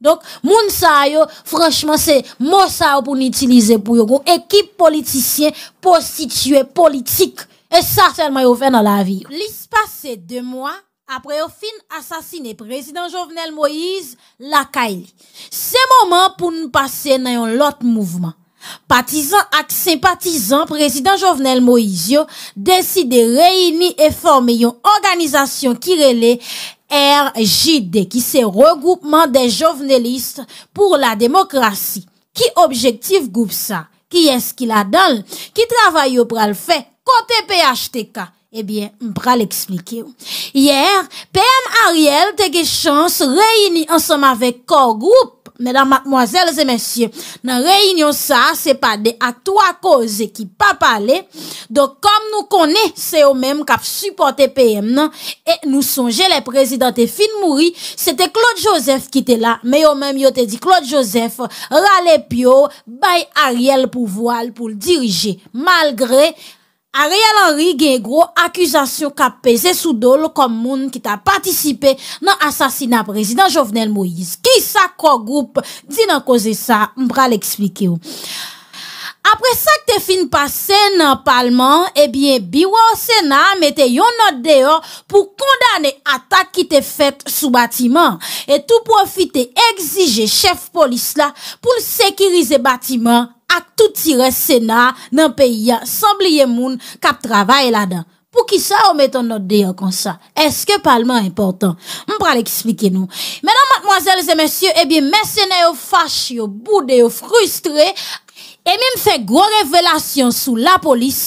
Donc, moun sa yo, franchement, c'est mot ça pour utiliser pour yo. Équipe politicien, prostituée politique. Et ça seulement yo fait dans la vie. L'espace deux mois, après au fin assassiné président Jovenel Moïse, la Kaili. C'est moment pour nous passer dans un autre mouvement. Patizan ak sempatizan, prezident Jovenel Moizio, deside reini e forme yon organizasyon kirele R.J.D. ki se regoupman de jovenelist pou la demokrasi. Ki objektif goup sa? Ki eski la donl? Ki travay yo pral fe? Kote PHTK? Ebyen, m pral eksplike yo. Yer, PM Ariel tege chans reini ansam avek kor group Mèdame, mademoiselles et messieurs, nan reynyon sa, se pa de atwa koze ki pa pale, do kom nou kone, se yo mèm kap supporte PM nan, et nou sonje le prezident et fin mouri, se te Claude Joseph ki te la, me yo mèm yo te di Claude Joseph, rale pyo, bay Ariel pou voal, pou dirije, malgre... Ariel Henry gen gro akuzasyon ka peze sou do lo kom moun ki ta patisipe nan asasina prezident Jovenel Moïse. Ki sa kogoup di nan koze sa mbra l'eksplike yo. Apre sa ki te fin pase nan palman, ebyen biwa ou sena mette yon not deyo pou kondane atak ki te fet sou batiman. E tou profite exige chef polis la pou lsekirize batiman yo. ak tout tire sena nan peyi ya, sambliye moun kap travay la dan. Pou ki sa ou meton not deyo konsa? Eske palman importan? Mpral eksplike nou. Menan matmoazèles e mèsyè, ebyen eh mèsenè yo fach yo, boudè yo frustre, a, E mè m fè gro revelasyon sou la polis,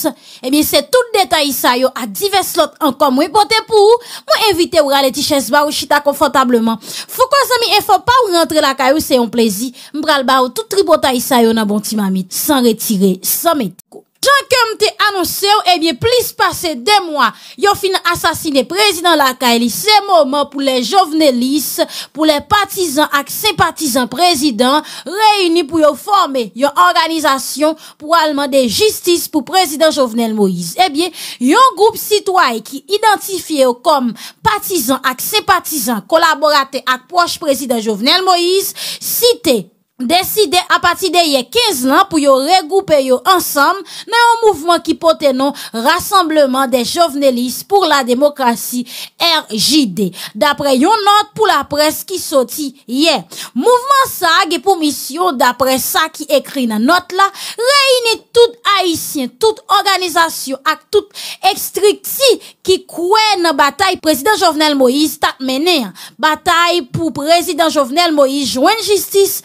e mè sè tout detay isay yo a divers lot ankom mwen bote pou ou, mwen evite ou rale ti ches ba ou chita konfotableman. Fou kon zami e fò pa ou rentre la kayo se yon plezi, mbral ba ou tout tri bota isay yo nan bon ti mamit, san retire, san metiko. Jan kem te anonse ou, ebyen eh plis pase de mwa yo fin asasine prezident lakay li se moman pou le jovenelis, pou le patizan ak se patizan prezident, reyini pou yo forme yo organizasyon pou alman de jistis pou prezident jovenel Moïse. Ebyen, eh yo goup sitwai ki identifiye ou kom patizan ak se patizan kolaborate ak proj prezident jovenel Moïse, site... Deside apati de ye 15 lan pou yo regoupe yo ansam nan yon mouvman ki pote nan rassembleman de jovenelis pou la demokrasi R.J.D. Dapre yon not pou la pres ki soti ye. Mouvman sa agi pou misyon dapre sa ki ekri nan not la reyine tout haisyen, tout organizasyon ak tout ekstrikti ki kwen nan batay prezident jovenel Moïse tak menen. Batay pou prezident jovenel Moïse joen justice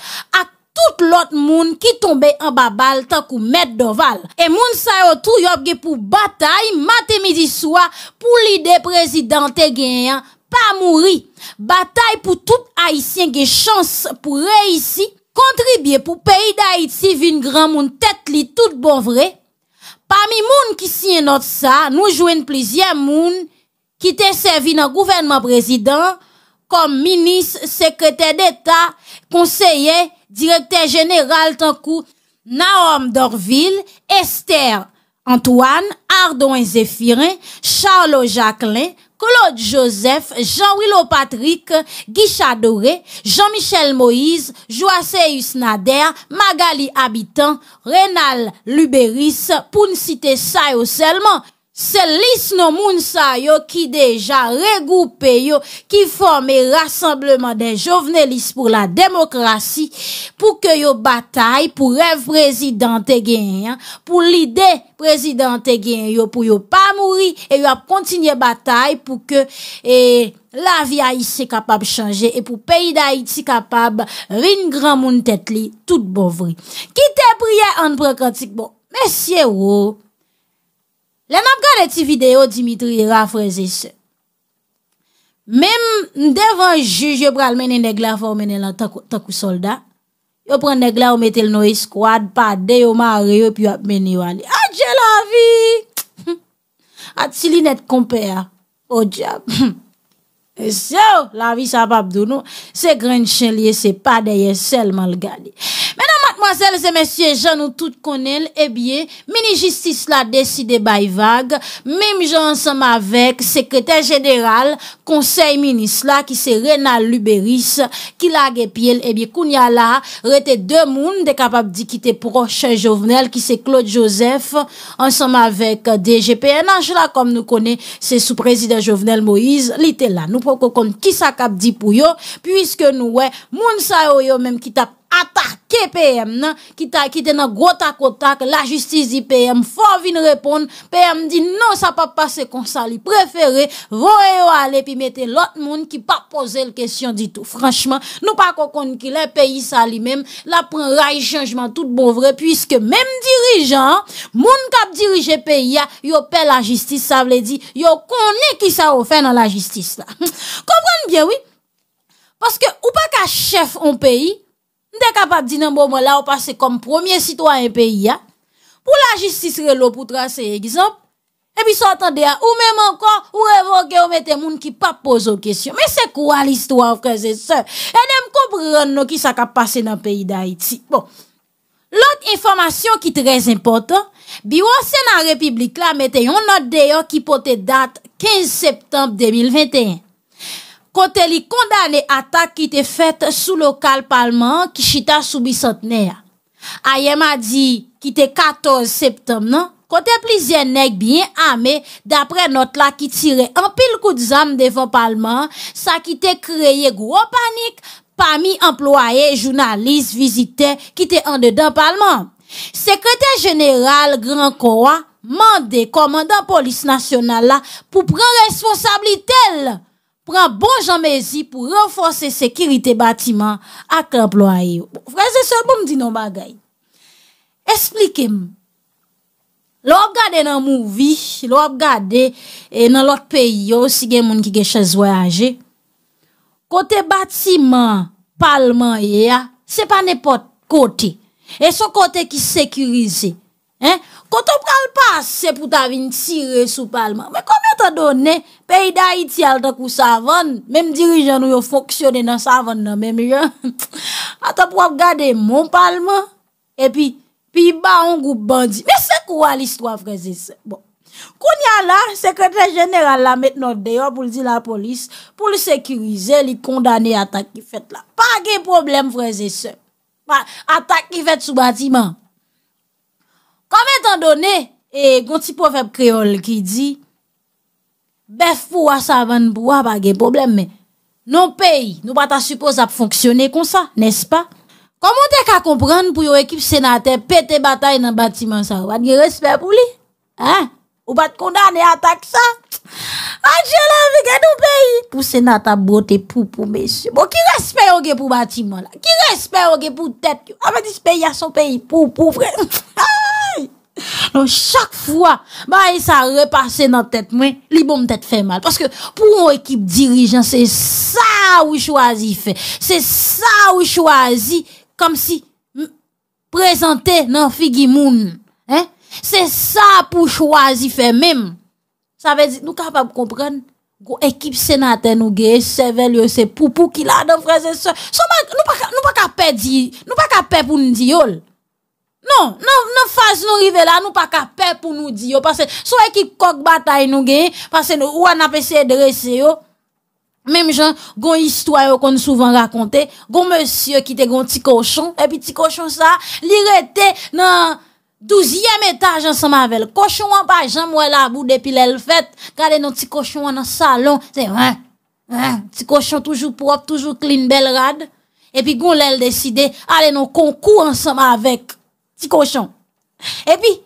tout lot moun ki tombe an babal ta kou met doval. E moun sa yo tou yop ge pou batay, mate midi swa pou li de prezident te genyan, pa mouri, batay pou tout Haitien ge chans pou reisi, kontribye pou peyi da Haiti vin gran moun tet li tout bovre. Pami moun ki siye not sa, nou jwen plizye moun ki te servi nan gouvernement prezident, kom minis, sekrete d'eta, konseye, directeur général Tankou, Naom Dorville, Esther Antoine, Ardon Zéphirin, Charles Jacquelin, Claude Joseph, Jean-Willow Patrick, Guichard Doré, Jean-Michel Moïse, Joaceus Nader, Magali Habitant, Rénal Luberis, pour ne citer ça seulement, Se lis nou moun sa yo ki deja regoupe yo ki forme rassembleman den jovene lis pou la demokrasi pou ke yo batay pou rev prezident te genyen, pou li de prezident te genyen yo pou yo pa mouri e yo ap kontinye batay pou ke la vi a itse kapab chanje e pou peyi da itse kapab rin gran moun tet li tout bovri. Ki te priye an prekantik bo, mesye ou ou. Len ap gade ti videyo Dimitri rafreze se. Mem devan juj yo pral mene negla faw mene la takou solda. Yo pran negla ou metel nou eskou ad padde yo ma a reyo pi yo ap mene yo ane. Adje la vi! Ad si li net kompe ya. O diya. E se ou la vi sa pap do nou. Se gren chen liye se padde ye sel man l gade. Pwazèl zè mèsyè jan nou tout konèl, ebyè, mini-justis la deside bay vag, mèm jò ansèm avèk sekretèr jèderal konsey minis la, ki se renal l'uberis, ki la gepyèl, ebyè, eh kounya la, rete dè moun de kapap di kite proche jòvenel, ki se Claude Joseph, ansèm avèk DGPN, anjè la kom nou konè se sou prezident jòvenel Moïse, li te la, nou poko kon ki sa kap di pou yo, pwiske nou wè, moun sa yo yo mèm ki tap Ata ke P.M. nan? Ki ta ki te nan grota kota Ke la justice di P.M. Fon vin repon P.M. di non sa pa pase Kon sa li preferi Vo e yo ale Pi mete lot moun Ki pa pose l kesyon di tou Franchman Nou pa kon kon ki Le peyi sa li men La pren ray chanjman Tout bon vre Piske men dirijan Moun kap dirije peyi ya Yo pe la justice Sa vle di Yo kon e ki sa ou fe Nan la justice la Konpran bien wii Paske ou pa ka chef On peyi Nde kapap di nan bomon la ou pase kom premier sitwa yon peyi ya, pou la jistis relo pou trase egizop, epi sou atan deyan ou menm ankon ou revoke ou meten moun ki pa pose ou kesyon. Men se kwa l'istwa ou freze se? E nem kompreran nou ki sa kap pase nan peyi da Haiti. Bon, lout informasyon ki trez importan, bi wosè nan republik la meten yon not deyon ki pote dat 15 septembre 2021. kote li kondane atak ki te fet sou lokal palman ki chita sou bisantene ya. Ayem a di ki te 14 septem nan, kote plizien nek biyen ame, dapre not la ki tire an pil kout zam devan palman, sa ki te kreye gwo panik, pa mi employe, jounalise, vizite, ki te ande dan palman. Sekreter jeneral Gran Kowa mande komandan polis nasyonal la pou pren responsabli tel la. Pren bon janmezi pou renforse sekirite batiman ak l'emplo a yo. Freze se bon di nou bagay. Esplike m. Lou ap gade nan mouvi, lou ap gade eh, nan lot peyo, si gen moun ki gen chez voyaje. Kote batiman, palman ye ya, se pa nepot kote. E so kote ki sekirize. En? Ko te pral pase, se pou ta vin tire sou palman. Me kome te done, pe yi da iti al te kou savon. Mem dirijan ou yo foksyone nan savon nan mem jen. A te pou ap gade mon palman. E pi, pi ba an goup bandi. Me se kou al istwa freze se. Bon. Koun ya la, sekretèr jeneral la met non deyo pou li di la polis. Pou li sekirize, li kondane atak ki fet la. Pa ge problem freze se. Atak ki fet sou batiman. Komè tan donè, e gonti profèb kreol ki di, befou a savan pou waba gen problem, men, non peyi, nou bata supos ap fonksyonè kon sa, nespa? Komè te ka kompran pou yo ekip senate petè batay nan batiman sa, ou bat gen resper pou li? Hein? Ou bat kondan e atak sa? Anjela, vigen nou peyi? Pou senate ap bote pou pou, mèsyo, bo ki resper ou gen pou batiman la? Ki resper ou gen pou tèt yo? Ame di se peyi a son peyi, pou pou vremen. Ha! Non, chak fwa, ba yi sa repase nan tèt mwen, li bon mtèt fè mal. Paske pou mwen ekip dirijan, se sa ou chwazi fè. Se sa ou chwazi, kom si prezante nan figi moun. Se sa pou chwazi fè mèm. Sa ve di, nou kapap kompren, ekip senate nou ge, sevelyo, se poupou ki la, don freze so. Souman, nou pa kapè di, nou pa kapè pou nou di yol. Non, non, ne faisons nous river là, nous pas qu'à peur pour nous dire, parce que, soit équipe coq bataille nous gagne, parce que nous, on a essayé de dresser, Même gens, une histoire qu'on souvent raconté, un monsieur qui était un petit cochon, et puis petit cochon ça, dans non, douzième étage ensemble avec le cochon en bas, j'en mouais la boue depuis l'aile fête, gardez nos petits cochons en un salon, c'est vrai, hein, petit cochon toujours propre, toujours clean, belle rade, et puis il l'aile décidé, allez nos concours ensemble avec, petit cochon. Et puis,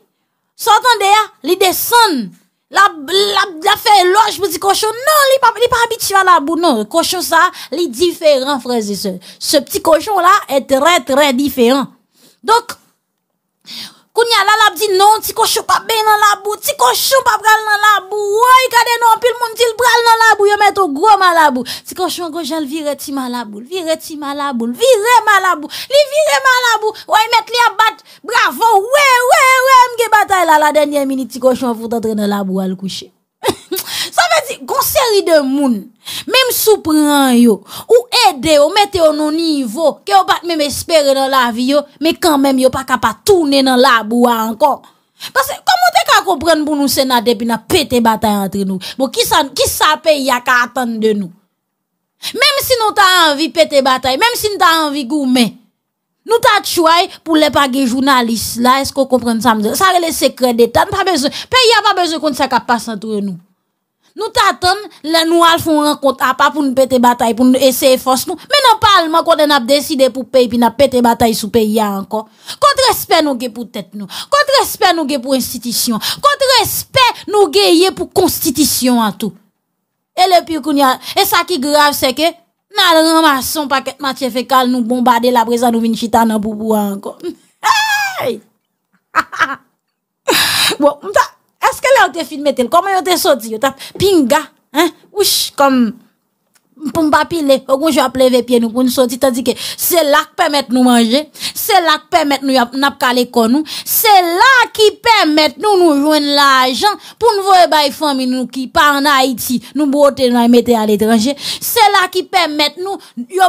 sortant de là, il descend. La, la, la fait loge petit cochon. Non, il pas, il pas habitué à la boue. Non, cochon ça, les différent, frères et sœurs. Ce petit cochon là est très, très différent. Donc, Koun ya lalab di nan, ti koshon pa ben nan labou, ti koshon pa pral nan labou, woy, kade nan anpil moun di l pral nan labou, yo met o gro man labou. Ti koshon koujel vire ti man labou, vire ti man labou, vire man labou, li vire man labou, woy, met li a bat, bravo, woy, woy, woy, mge batay la la denye mini ti koshon foute tre nan labou al kouche. Gon seri de moun, mem sou pran yo, ou ede yo, mette yo nou nivou, ke yo bat mem espere nan la vi yo, me kan men yo pa kapat toune nan la boua ankon. Pase, komon te ka kompren pou nou senade pi na pete batay antre nou? Bo, ki sa pe ya ka atan de nou? Mem si nou ta anvi pete batay, mem si nou ta anvi goumen, nou ta tchouay pou le pa ge jounaliste la, esko kompren sa mzen? Sa rele sekrede tan, pe ya pa beze kon se kapas antre nou. Nou taton, lè nou al foun an konta pa pou nou pète batay pou nou eseye fos nou. Mè nan palman kote nap deside pou pey pi nap pète batay sou pey ya anko. Kontre espè nou ge pou tèt nou. Kontre espè nou ge pou institisyon. Kontre espè nou ge ye pou konstitisyon an tou. E le pyr koun ya. E sa ki grav se ke. Nan anman son paket matye fekal nou bombade la preza nou vin chita nan boubou anko. Hey! Bon, mta. est-ce que là on tu filmé comment on te sorti yo tap pinga hein ouch comme pour m'appeler ou je appelé les pieds nous pour nous sortir tandis que c'est là qui permet nous manger c'est là qui permet nous n'a calé l'école, nous c'est là qui permet nous nous joindre l'argent pour nous voir bay nous qui pas en Haïti nous nous mettre à l'étranger c'est là qui permet nous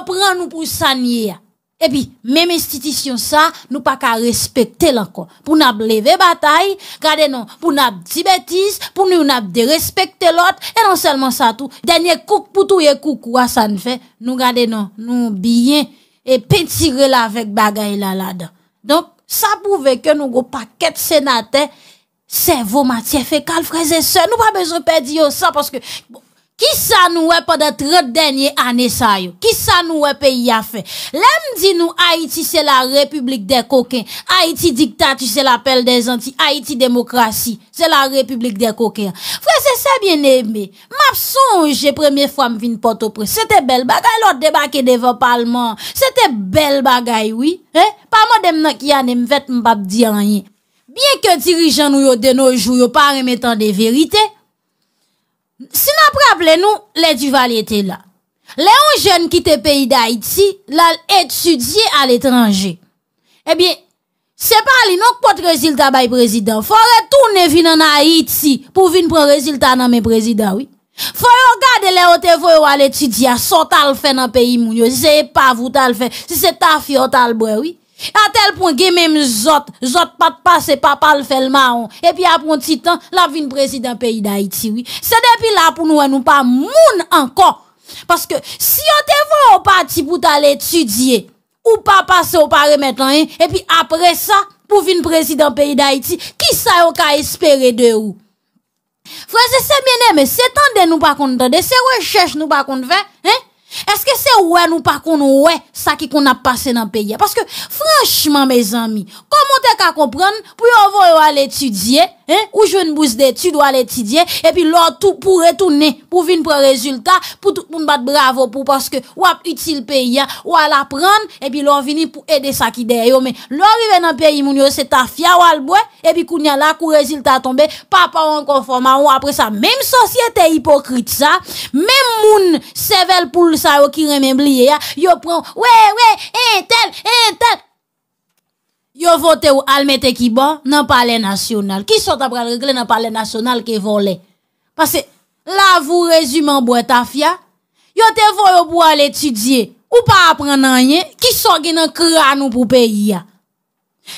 prendre nous pour sanier E pi, mèm estitisyon sa, nou pa ka respekte lankon. Pou nab leve batay, gade nou, pou nab di betis, pou nou nab de respekte lot, e nan selman sa tou, denye kouk pou touye kouk ou asan fe, nou gade nou, nou biyen, e pentire la vek bagay la la da. Donk, sa pou vek yo nou go paket senate, se vo matye fe kal freze se, nou pa bezo pe di yo sa, pou mèm sa, pou mèm sa, pou mèm sa, Ki sa nou we pa de 30 denye ane sa yo? Ki sa nou we pe ya fe? Lem di nou Haiti se la republik de koken? Haiti diktati se la pel de zanti? Haiti demokrasi se la republik de koken? Fwese se bien eme, map son je preme fwa m vin poto pre. Se te bel bagay lor debake deva palman. Se te bel bagay, oui? Pa mo demna ki ane m vet m bab di anye. Bien ke dirijan nou yo deno jou yo pari metan de verite, Si na praple nou, le di vali ete la. Le yon jen ki te peyi da Haiti, lal etudie al etranje. Ebyen, se pali nou k pot reziltan bay prezident. Foye toune vin nan Haiti pou vin pran reziltan nan men prezident, wii. Foye o gade le o te voyo al etudia, son tal fe nan peyi moun yo. Si se e pav ou tal fe, si se ta fio tal bre, wii. A tel pon gen menm zot, zot pat pase pa pal felman an, e pi apon ti tan la vin prezident peyi da iti. Se depi la pou nou an nou pa moun ankon. Paske si an te van ou pati pou tal etudye, ou pa pase ou pa remet lan an, e pi apre sa pou vin prezident peyi da iti, ki sa yon ka espere de ou? Franses se mene, se tan de nou pa kontande, se recheche nou pa kontande, he? Est-ce que c'est ouais ou pas qu'on ouais ça qui qu'on a passé dans le pays? Parce que franchement, mes amis, comment t'es qu'à comprendre pour y avoir aller étudier? Ou jwen bouz de etude ou al etidye E pi lor pou retounen Pou vin pou rezultat Pou nou bat bravo pou Ou ap util peyi ya Ou al ap pran E pi lor vini pou ede sakide E yo men lor vi ven an peyi moun yo Se ta fia ou al bwe E pi kou nye la kou rezultat tombe Pa pa ou an konforman Ou apre sa Mem sosyete hipokrit sa Mem moun sevel pou sa yo ki remen bliye ya Yo pran We we entel entel yo voté ou al mette qui bon nan palais national. Qui sont à régler nan palais national qui volé? Parce que là, vous résumez fia, yo te voyo pour aller étudier ou pas apprendre rien, qui sont dans crâne pour pays?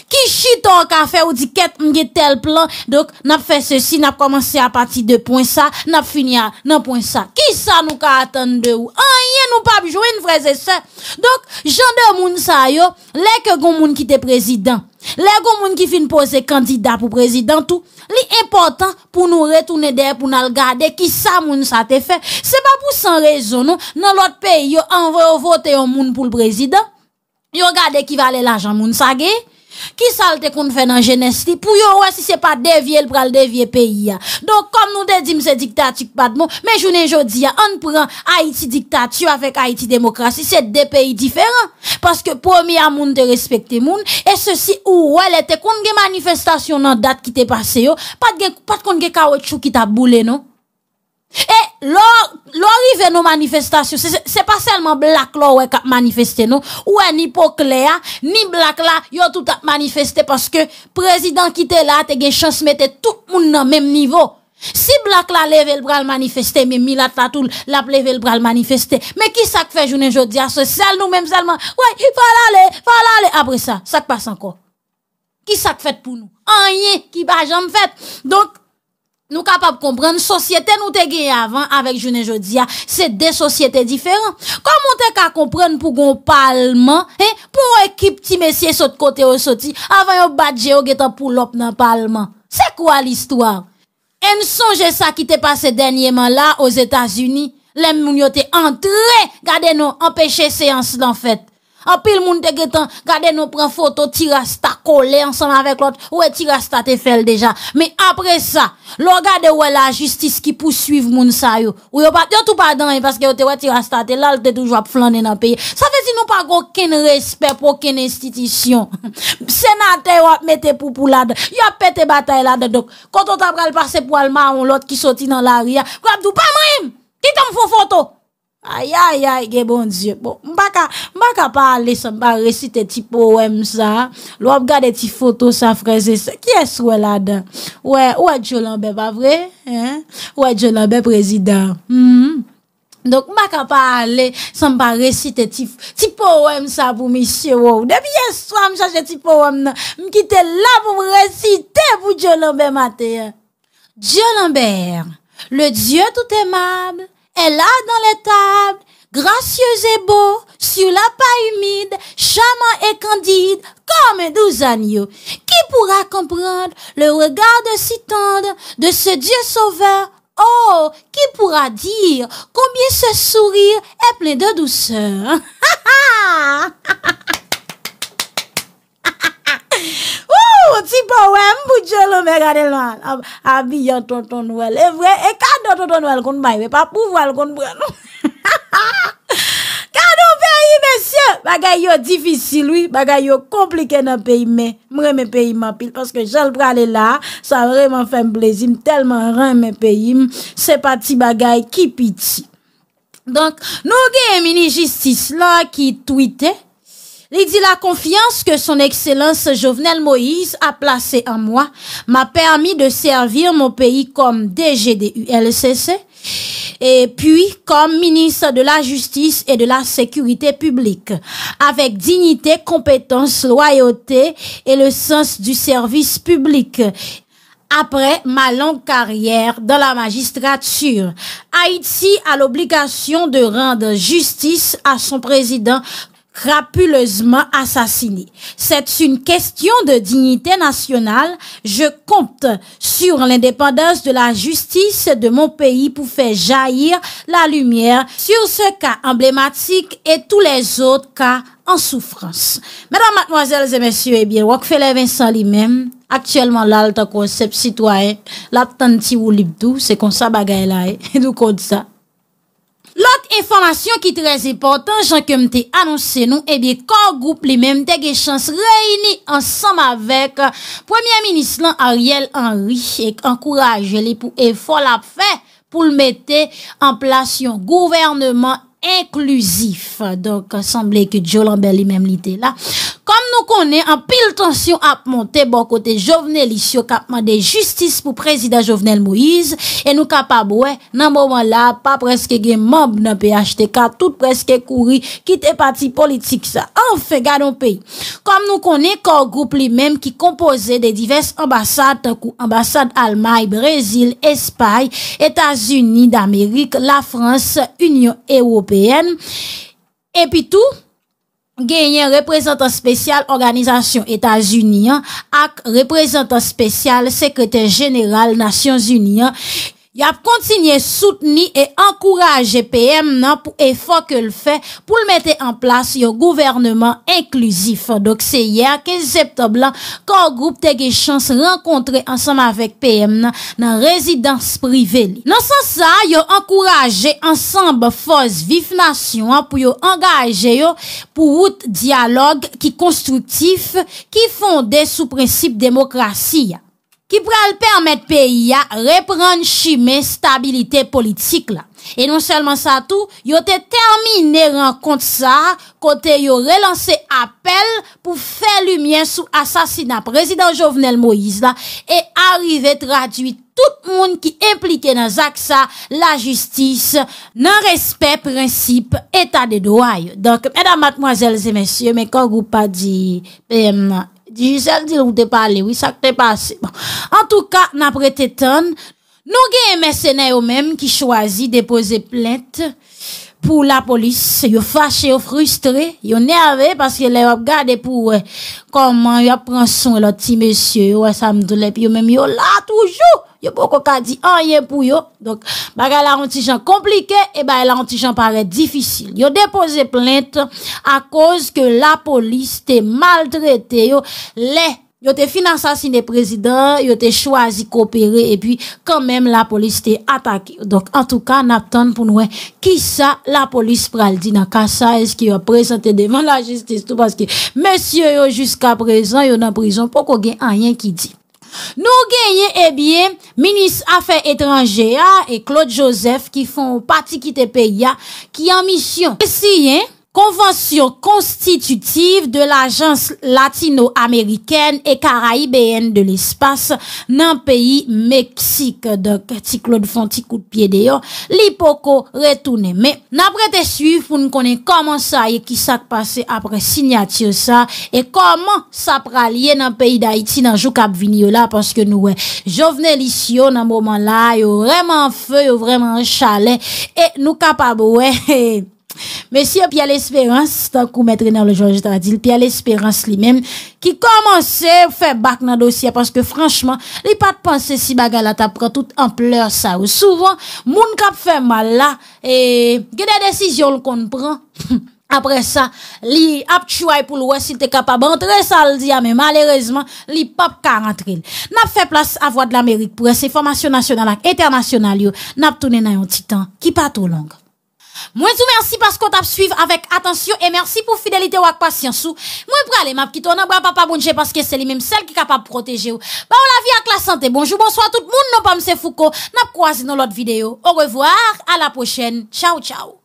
Ki chiton ka fe ou di ket mge tel plan Dok nap fe se si Nap komanse a pati de pon sa Nap finya nan pon sa Ki sa nou ka atan de ou Anye nou pa bi jwen vreze se Dok jan de moun sa yo Lè ke goun moun ki te prezident Lè goun moun ki fin pose kandida pou prezident Li important pou nou retoune de Pou nou al gade ki sa moun sa te fe Se pa pou san rezon Nan lot pe yo anve yo vote Yon moun pou prezident Yo gade ki vale la jan moun sa ge Kisa l te kon fè nan genesti pou yo wè si se pa devye l pral devye peyi ya Donk kom nou de di mse diktatik pad moun Me jounen jodi ya an pran Haiti diktatiyo avèk Haiti demokrasi Se de peyi diferan Paske promi a moun te respekte moun E se si ou wè l te kon ge manifestasyon nan dat ki te pase yo Pat kon ge kawet chou ki ta boule nonk Et l'arrivée nos manifestations, c'est pas seulement Black qui a manifesté non, ou ni Pocléa, ni Black là, yo tout a manifesté parce que président qui était là, t'as une chance mettre tout le monde dans même niveau. Si Black là avait le bras manifester, mais Milat la tout la levé le bras manifester. Mais qui ça fait journée aujourd'hui à ce seul nous-mêmes seulement? Ouais, il faut aller, faut aller. Après ça, ça passe encore. Qui ça fait pour nous? Rien qui va jamais fait. Donc, Nou kapap kompren, sosyete nou te genye avan avek jounen jodia, se de sosyete diferan. Koman te ka kompren pou gon palman, pou ekip ti mesye sot kote ou soti, avan yon badje ou getan pou lop nan palman? Se kwa l'histoire? En sonje sa ki te pase denye man la os Etats-Unis, lem moun yo te antre, gade nou empèche seans lan fèt. En pile moun te getan, gade nous pren photo tirasta collé ensemble avec l'autre. Ouais, tirasta te fait déjà. Mais après ça, l'on gade ouais la justice qui poursuit moun sa yo. Ou yo pas tout pas dans parce que yo te ouais tirasta te là, te toujours flaner dans pays. Ça veut dire nous pas aucun respect pour aucune institution. Sénateur ou mette pour poulade. a pété bataille là donc quand on t'a passer pour alma on l'autre qui sorti dans l'arrière. Quoi pas même. Qui t'en faut photo Ayayay, ge bon dieu. Bon, m baka pale, san pa recite ti poem sa, lwa m gade ti foto sa freze, ki eswe la dan? Ou e Djo Lambe, pa vre? Ou e Djo Lambe prezida? Donk, m baka pale, san pa recite ti poem sa, pou misye wou. Depi eswa, m chache ti poem nan. M kite la pou m recite, pou Djo Lambe mate. Djo Lambe, le dieu tout emable, est là dans l'étable, gracieuse et beau, sur la paille humide, charmant et candide, comme douze agneaux. Qui pourra comprendre le regard de si tendre de ce Dieu sauveur? Oh, qui pourra dire combien ce sourire est plein de douceur? Ti po wè mbou djè lò mè gade lò A bi yon ton ton wèl E vwè, e kado ton ton wèl konn bay Mè pa pou wèl konn bwè lò Kado pè yi mè sè Bagay yo difisi lwi Bagay yo komplike nan pè yi mè Mè mè pè yi mè pil Paske jè l pralè la Sa vreman fèm blèzim Telman rè mè pè yi mè Se pati bagay ki piti Donk, nou gen mini jistis la Ki tweetè Il dit la confiance que son Excellence Jovenel Moïse a placée en moi m'a permis de servir mon pays comme DG et puis comme ministre de la Justice et de la Sécurité publique, avec dignité, compétence, loyauté et le sens du service public. Après ma longue carrière dans la magistrature, Haïti a l'obligation de rendre justice à son président crapuleusement assassiné. C'est une question de dignité nationale. Je compte sur l'indépendance de la justice de mon pays pour faire jaillir la lumière sur ce cas emblématique et tous les autres cas en souffrance. Mesdames, mademoiselles et messieurs, eh bien, Rockefeller Vincent lui-même, actuellement là, concept citoyen, l'abtanti ou libdou, c'est comme ça bagaille là, et hein. nous ça. Lot informasyon ki trez epotan, jan kemte anonsen nou, ebye, eh kor group li menm degechans reyni ansam avek euh, Premier Ministran Ariel Henry ek ankouraje li pou efol apfe pou l mette en plasyon gouvernement. inklusif. Donk, sanble ki djolanbe li menm li de la. Kom nou konen, an pil tansyon ap monte bon kote jovenel isyo kapman de justis pou prezida jovenel Moïse e nou kapab wè, nan mouman la, pa preske gen mob na PHTK tout preske kouri ki te pati politik sa. Anfe, gadan pe. Kom nou konen, kor group li menm ki kompose de divers ambasade kou ambasade Almay, Brezil, Espaye, Etats-Unis, d'Amerik, la France, Union Europe, Et puis tout, gagne représentant spécial organisation États-Unis, hein, ak représentant spécial secrétaire général Nations Unies, hein. Y ap kontinye soutenye e ankouraje PM nan pou e fò ke l fè pou l mette an plas yo gouvernement inklusif. Dok se yè a 15 septob lan ka ou group tege chans renkontre ansanm avèk PM nan rezidans privè li. Nan san sa, yo ankouraje ansanm fòs vif nasyon pou yo angaje yo pou wout diyalog ki konstruktif ki fonde sou prinsip demokrasi ya. qui le permettre pays à reprendre chimé stabilité politique là. Et non seulement ça tout, yo te terminé rencontre ça, côté yo relancé appel pour faire lumière sur assassinat président Jovenel Moïse là et arriver traduit tout le monde qui impliqué dans ça, la justice, dans respect principe état de droit. Donc mesdames mademoiselles et messieurs, mais quand vous pas dit euh, Bon. En tout ka, nan prete ton, nou gen yon mersenay ou menm ki chwazi depoze plente pour la police. Yo fâché, yo frustré, yo nervé parce que les regardé pour comment yo prend soin l'autre petit monsieur, ouais ça me doulait puis même yo là toujours. Yo beaucoup ka dit rien pour yo. Donc bah la gens compliqué et bah ben, la petit gens paraît difficile. Yo déposé plainte à cause que la police t'est maltraité yo les Yo te finanse asin de prezident, yo te chwazi kopere e pi kanmem la polis te atake. Donk an tou ka nap ton pou nouen ki sa la polis pral di nan ka sa eski yo prezante devan la jistis. Tou paske monsye yo jiska prezant yo nan prizon pou ko gen anyen ki di. Nou gen yen ebyen, eh minis afe etranje ya e Claude Joseph ki fon ou pati ki te pe ya ki an misyon. Si yen... Konvensyon konstitutiv de l'Ajans Latino-Ameriken e Karaibéen de l'Espas nan peyi Meksik. Dek, ti Claude Fonti kout piye deyon, li poko retounen. Me, nan prete suiv pou nou konen koman sa ye ki sak pase apre sinyati yo sa, e koman sa pralye nan peyi d'Aiti nan jou kap vini yo la, paske nou we, jo vnen lisyon nan mouman la, yo vreman fe, yo vreman chalen, e nou kap abou we, he, he. Mesye, pi al esperans, tankou metre nan le jorje tradil Pi al esperans li men, ki komanse fe bak nan dosye Paske franchman, li pat panse si baga la tap pran tout en pleur sa Souvan, moun kap fe mal la, e gede desisyon l kon pran Apre sa, li ap tchouay pou lwes, il te kap aban tre saldi Ame ah, malerezman, li pap karantril Nap fe plas avwa de l'Amerik pou ese formasyon nasyonal ak eternasyonalyo Nap toune nan yon titan ki pat ou langa Moi, vous merci parce qu'on t'a suivi avec attention et merci pour fidélité ou avec patience. Moi, pour aller, ma petite, on papa bonje parce que c'est lui-même celle qui est capable de protéger ou. Bah, on la vie avec la santé. Bonjour, bonsoir tout le monde. Non pas M. Foucault. N'a croisé dans l'autre vidéo. Au revoir. À la prochaine. Ciao, ciao.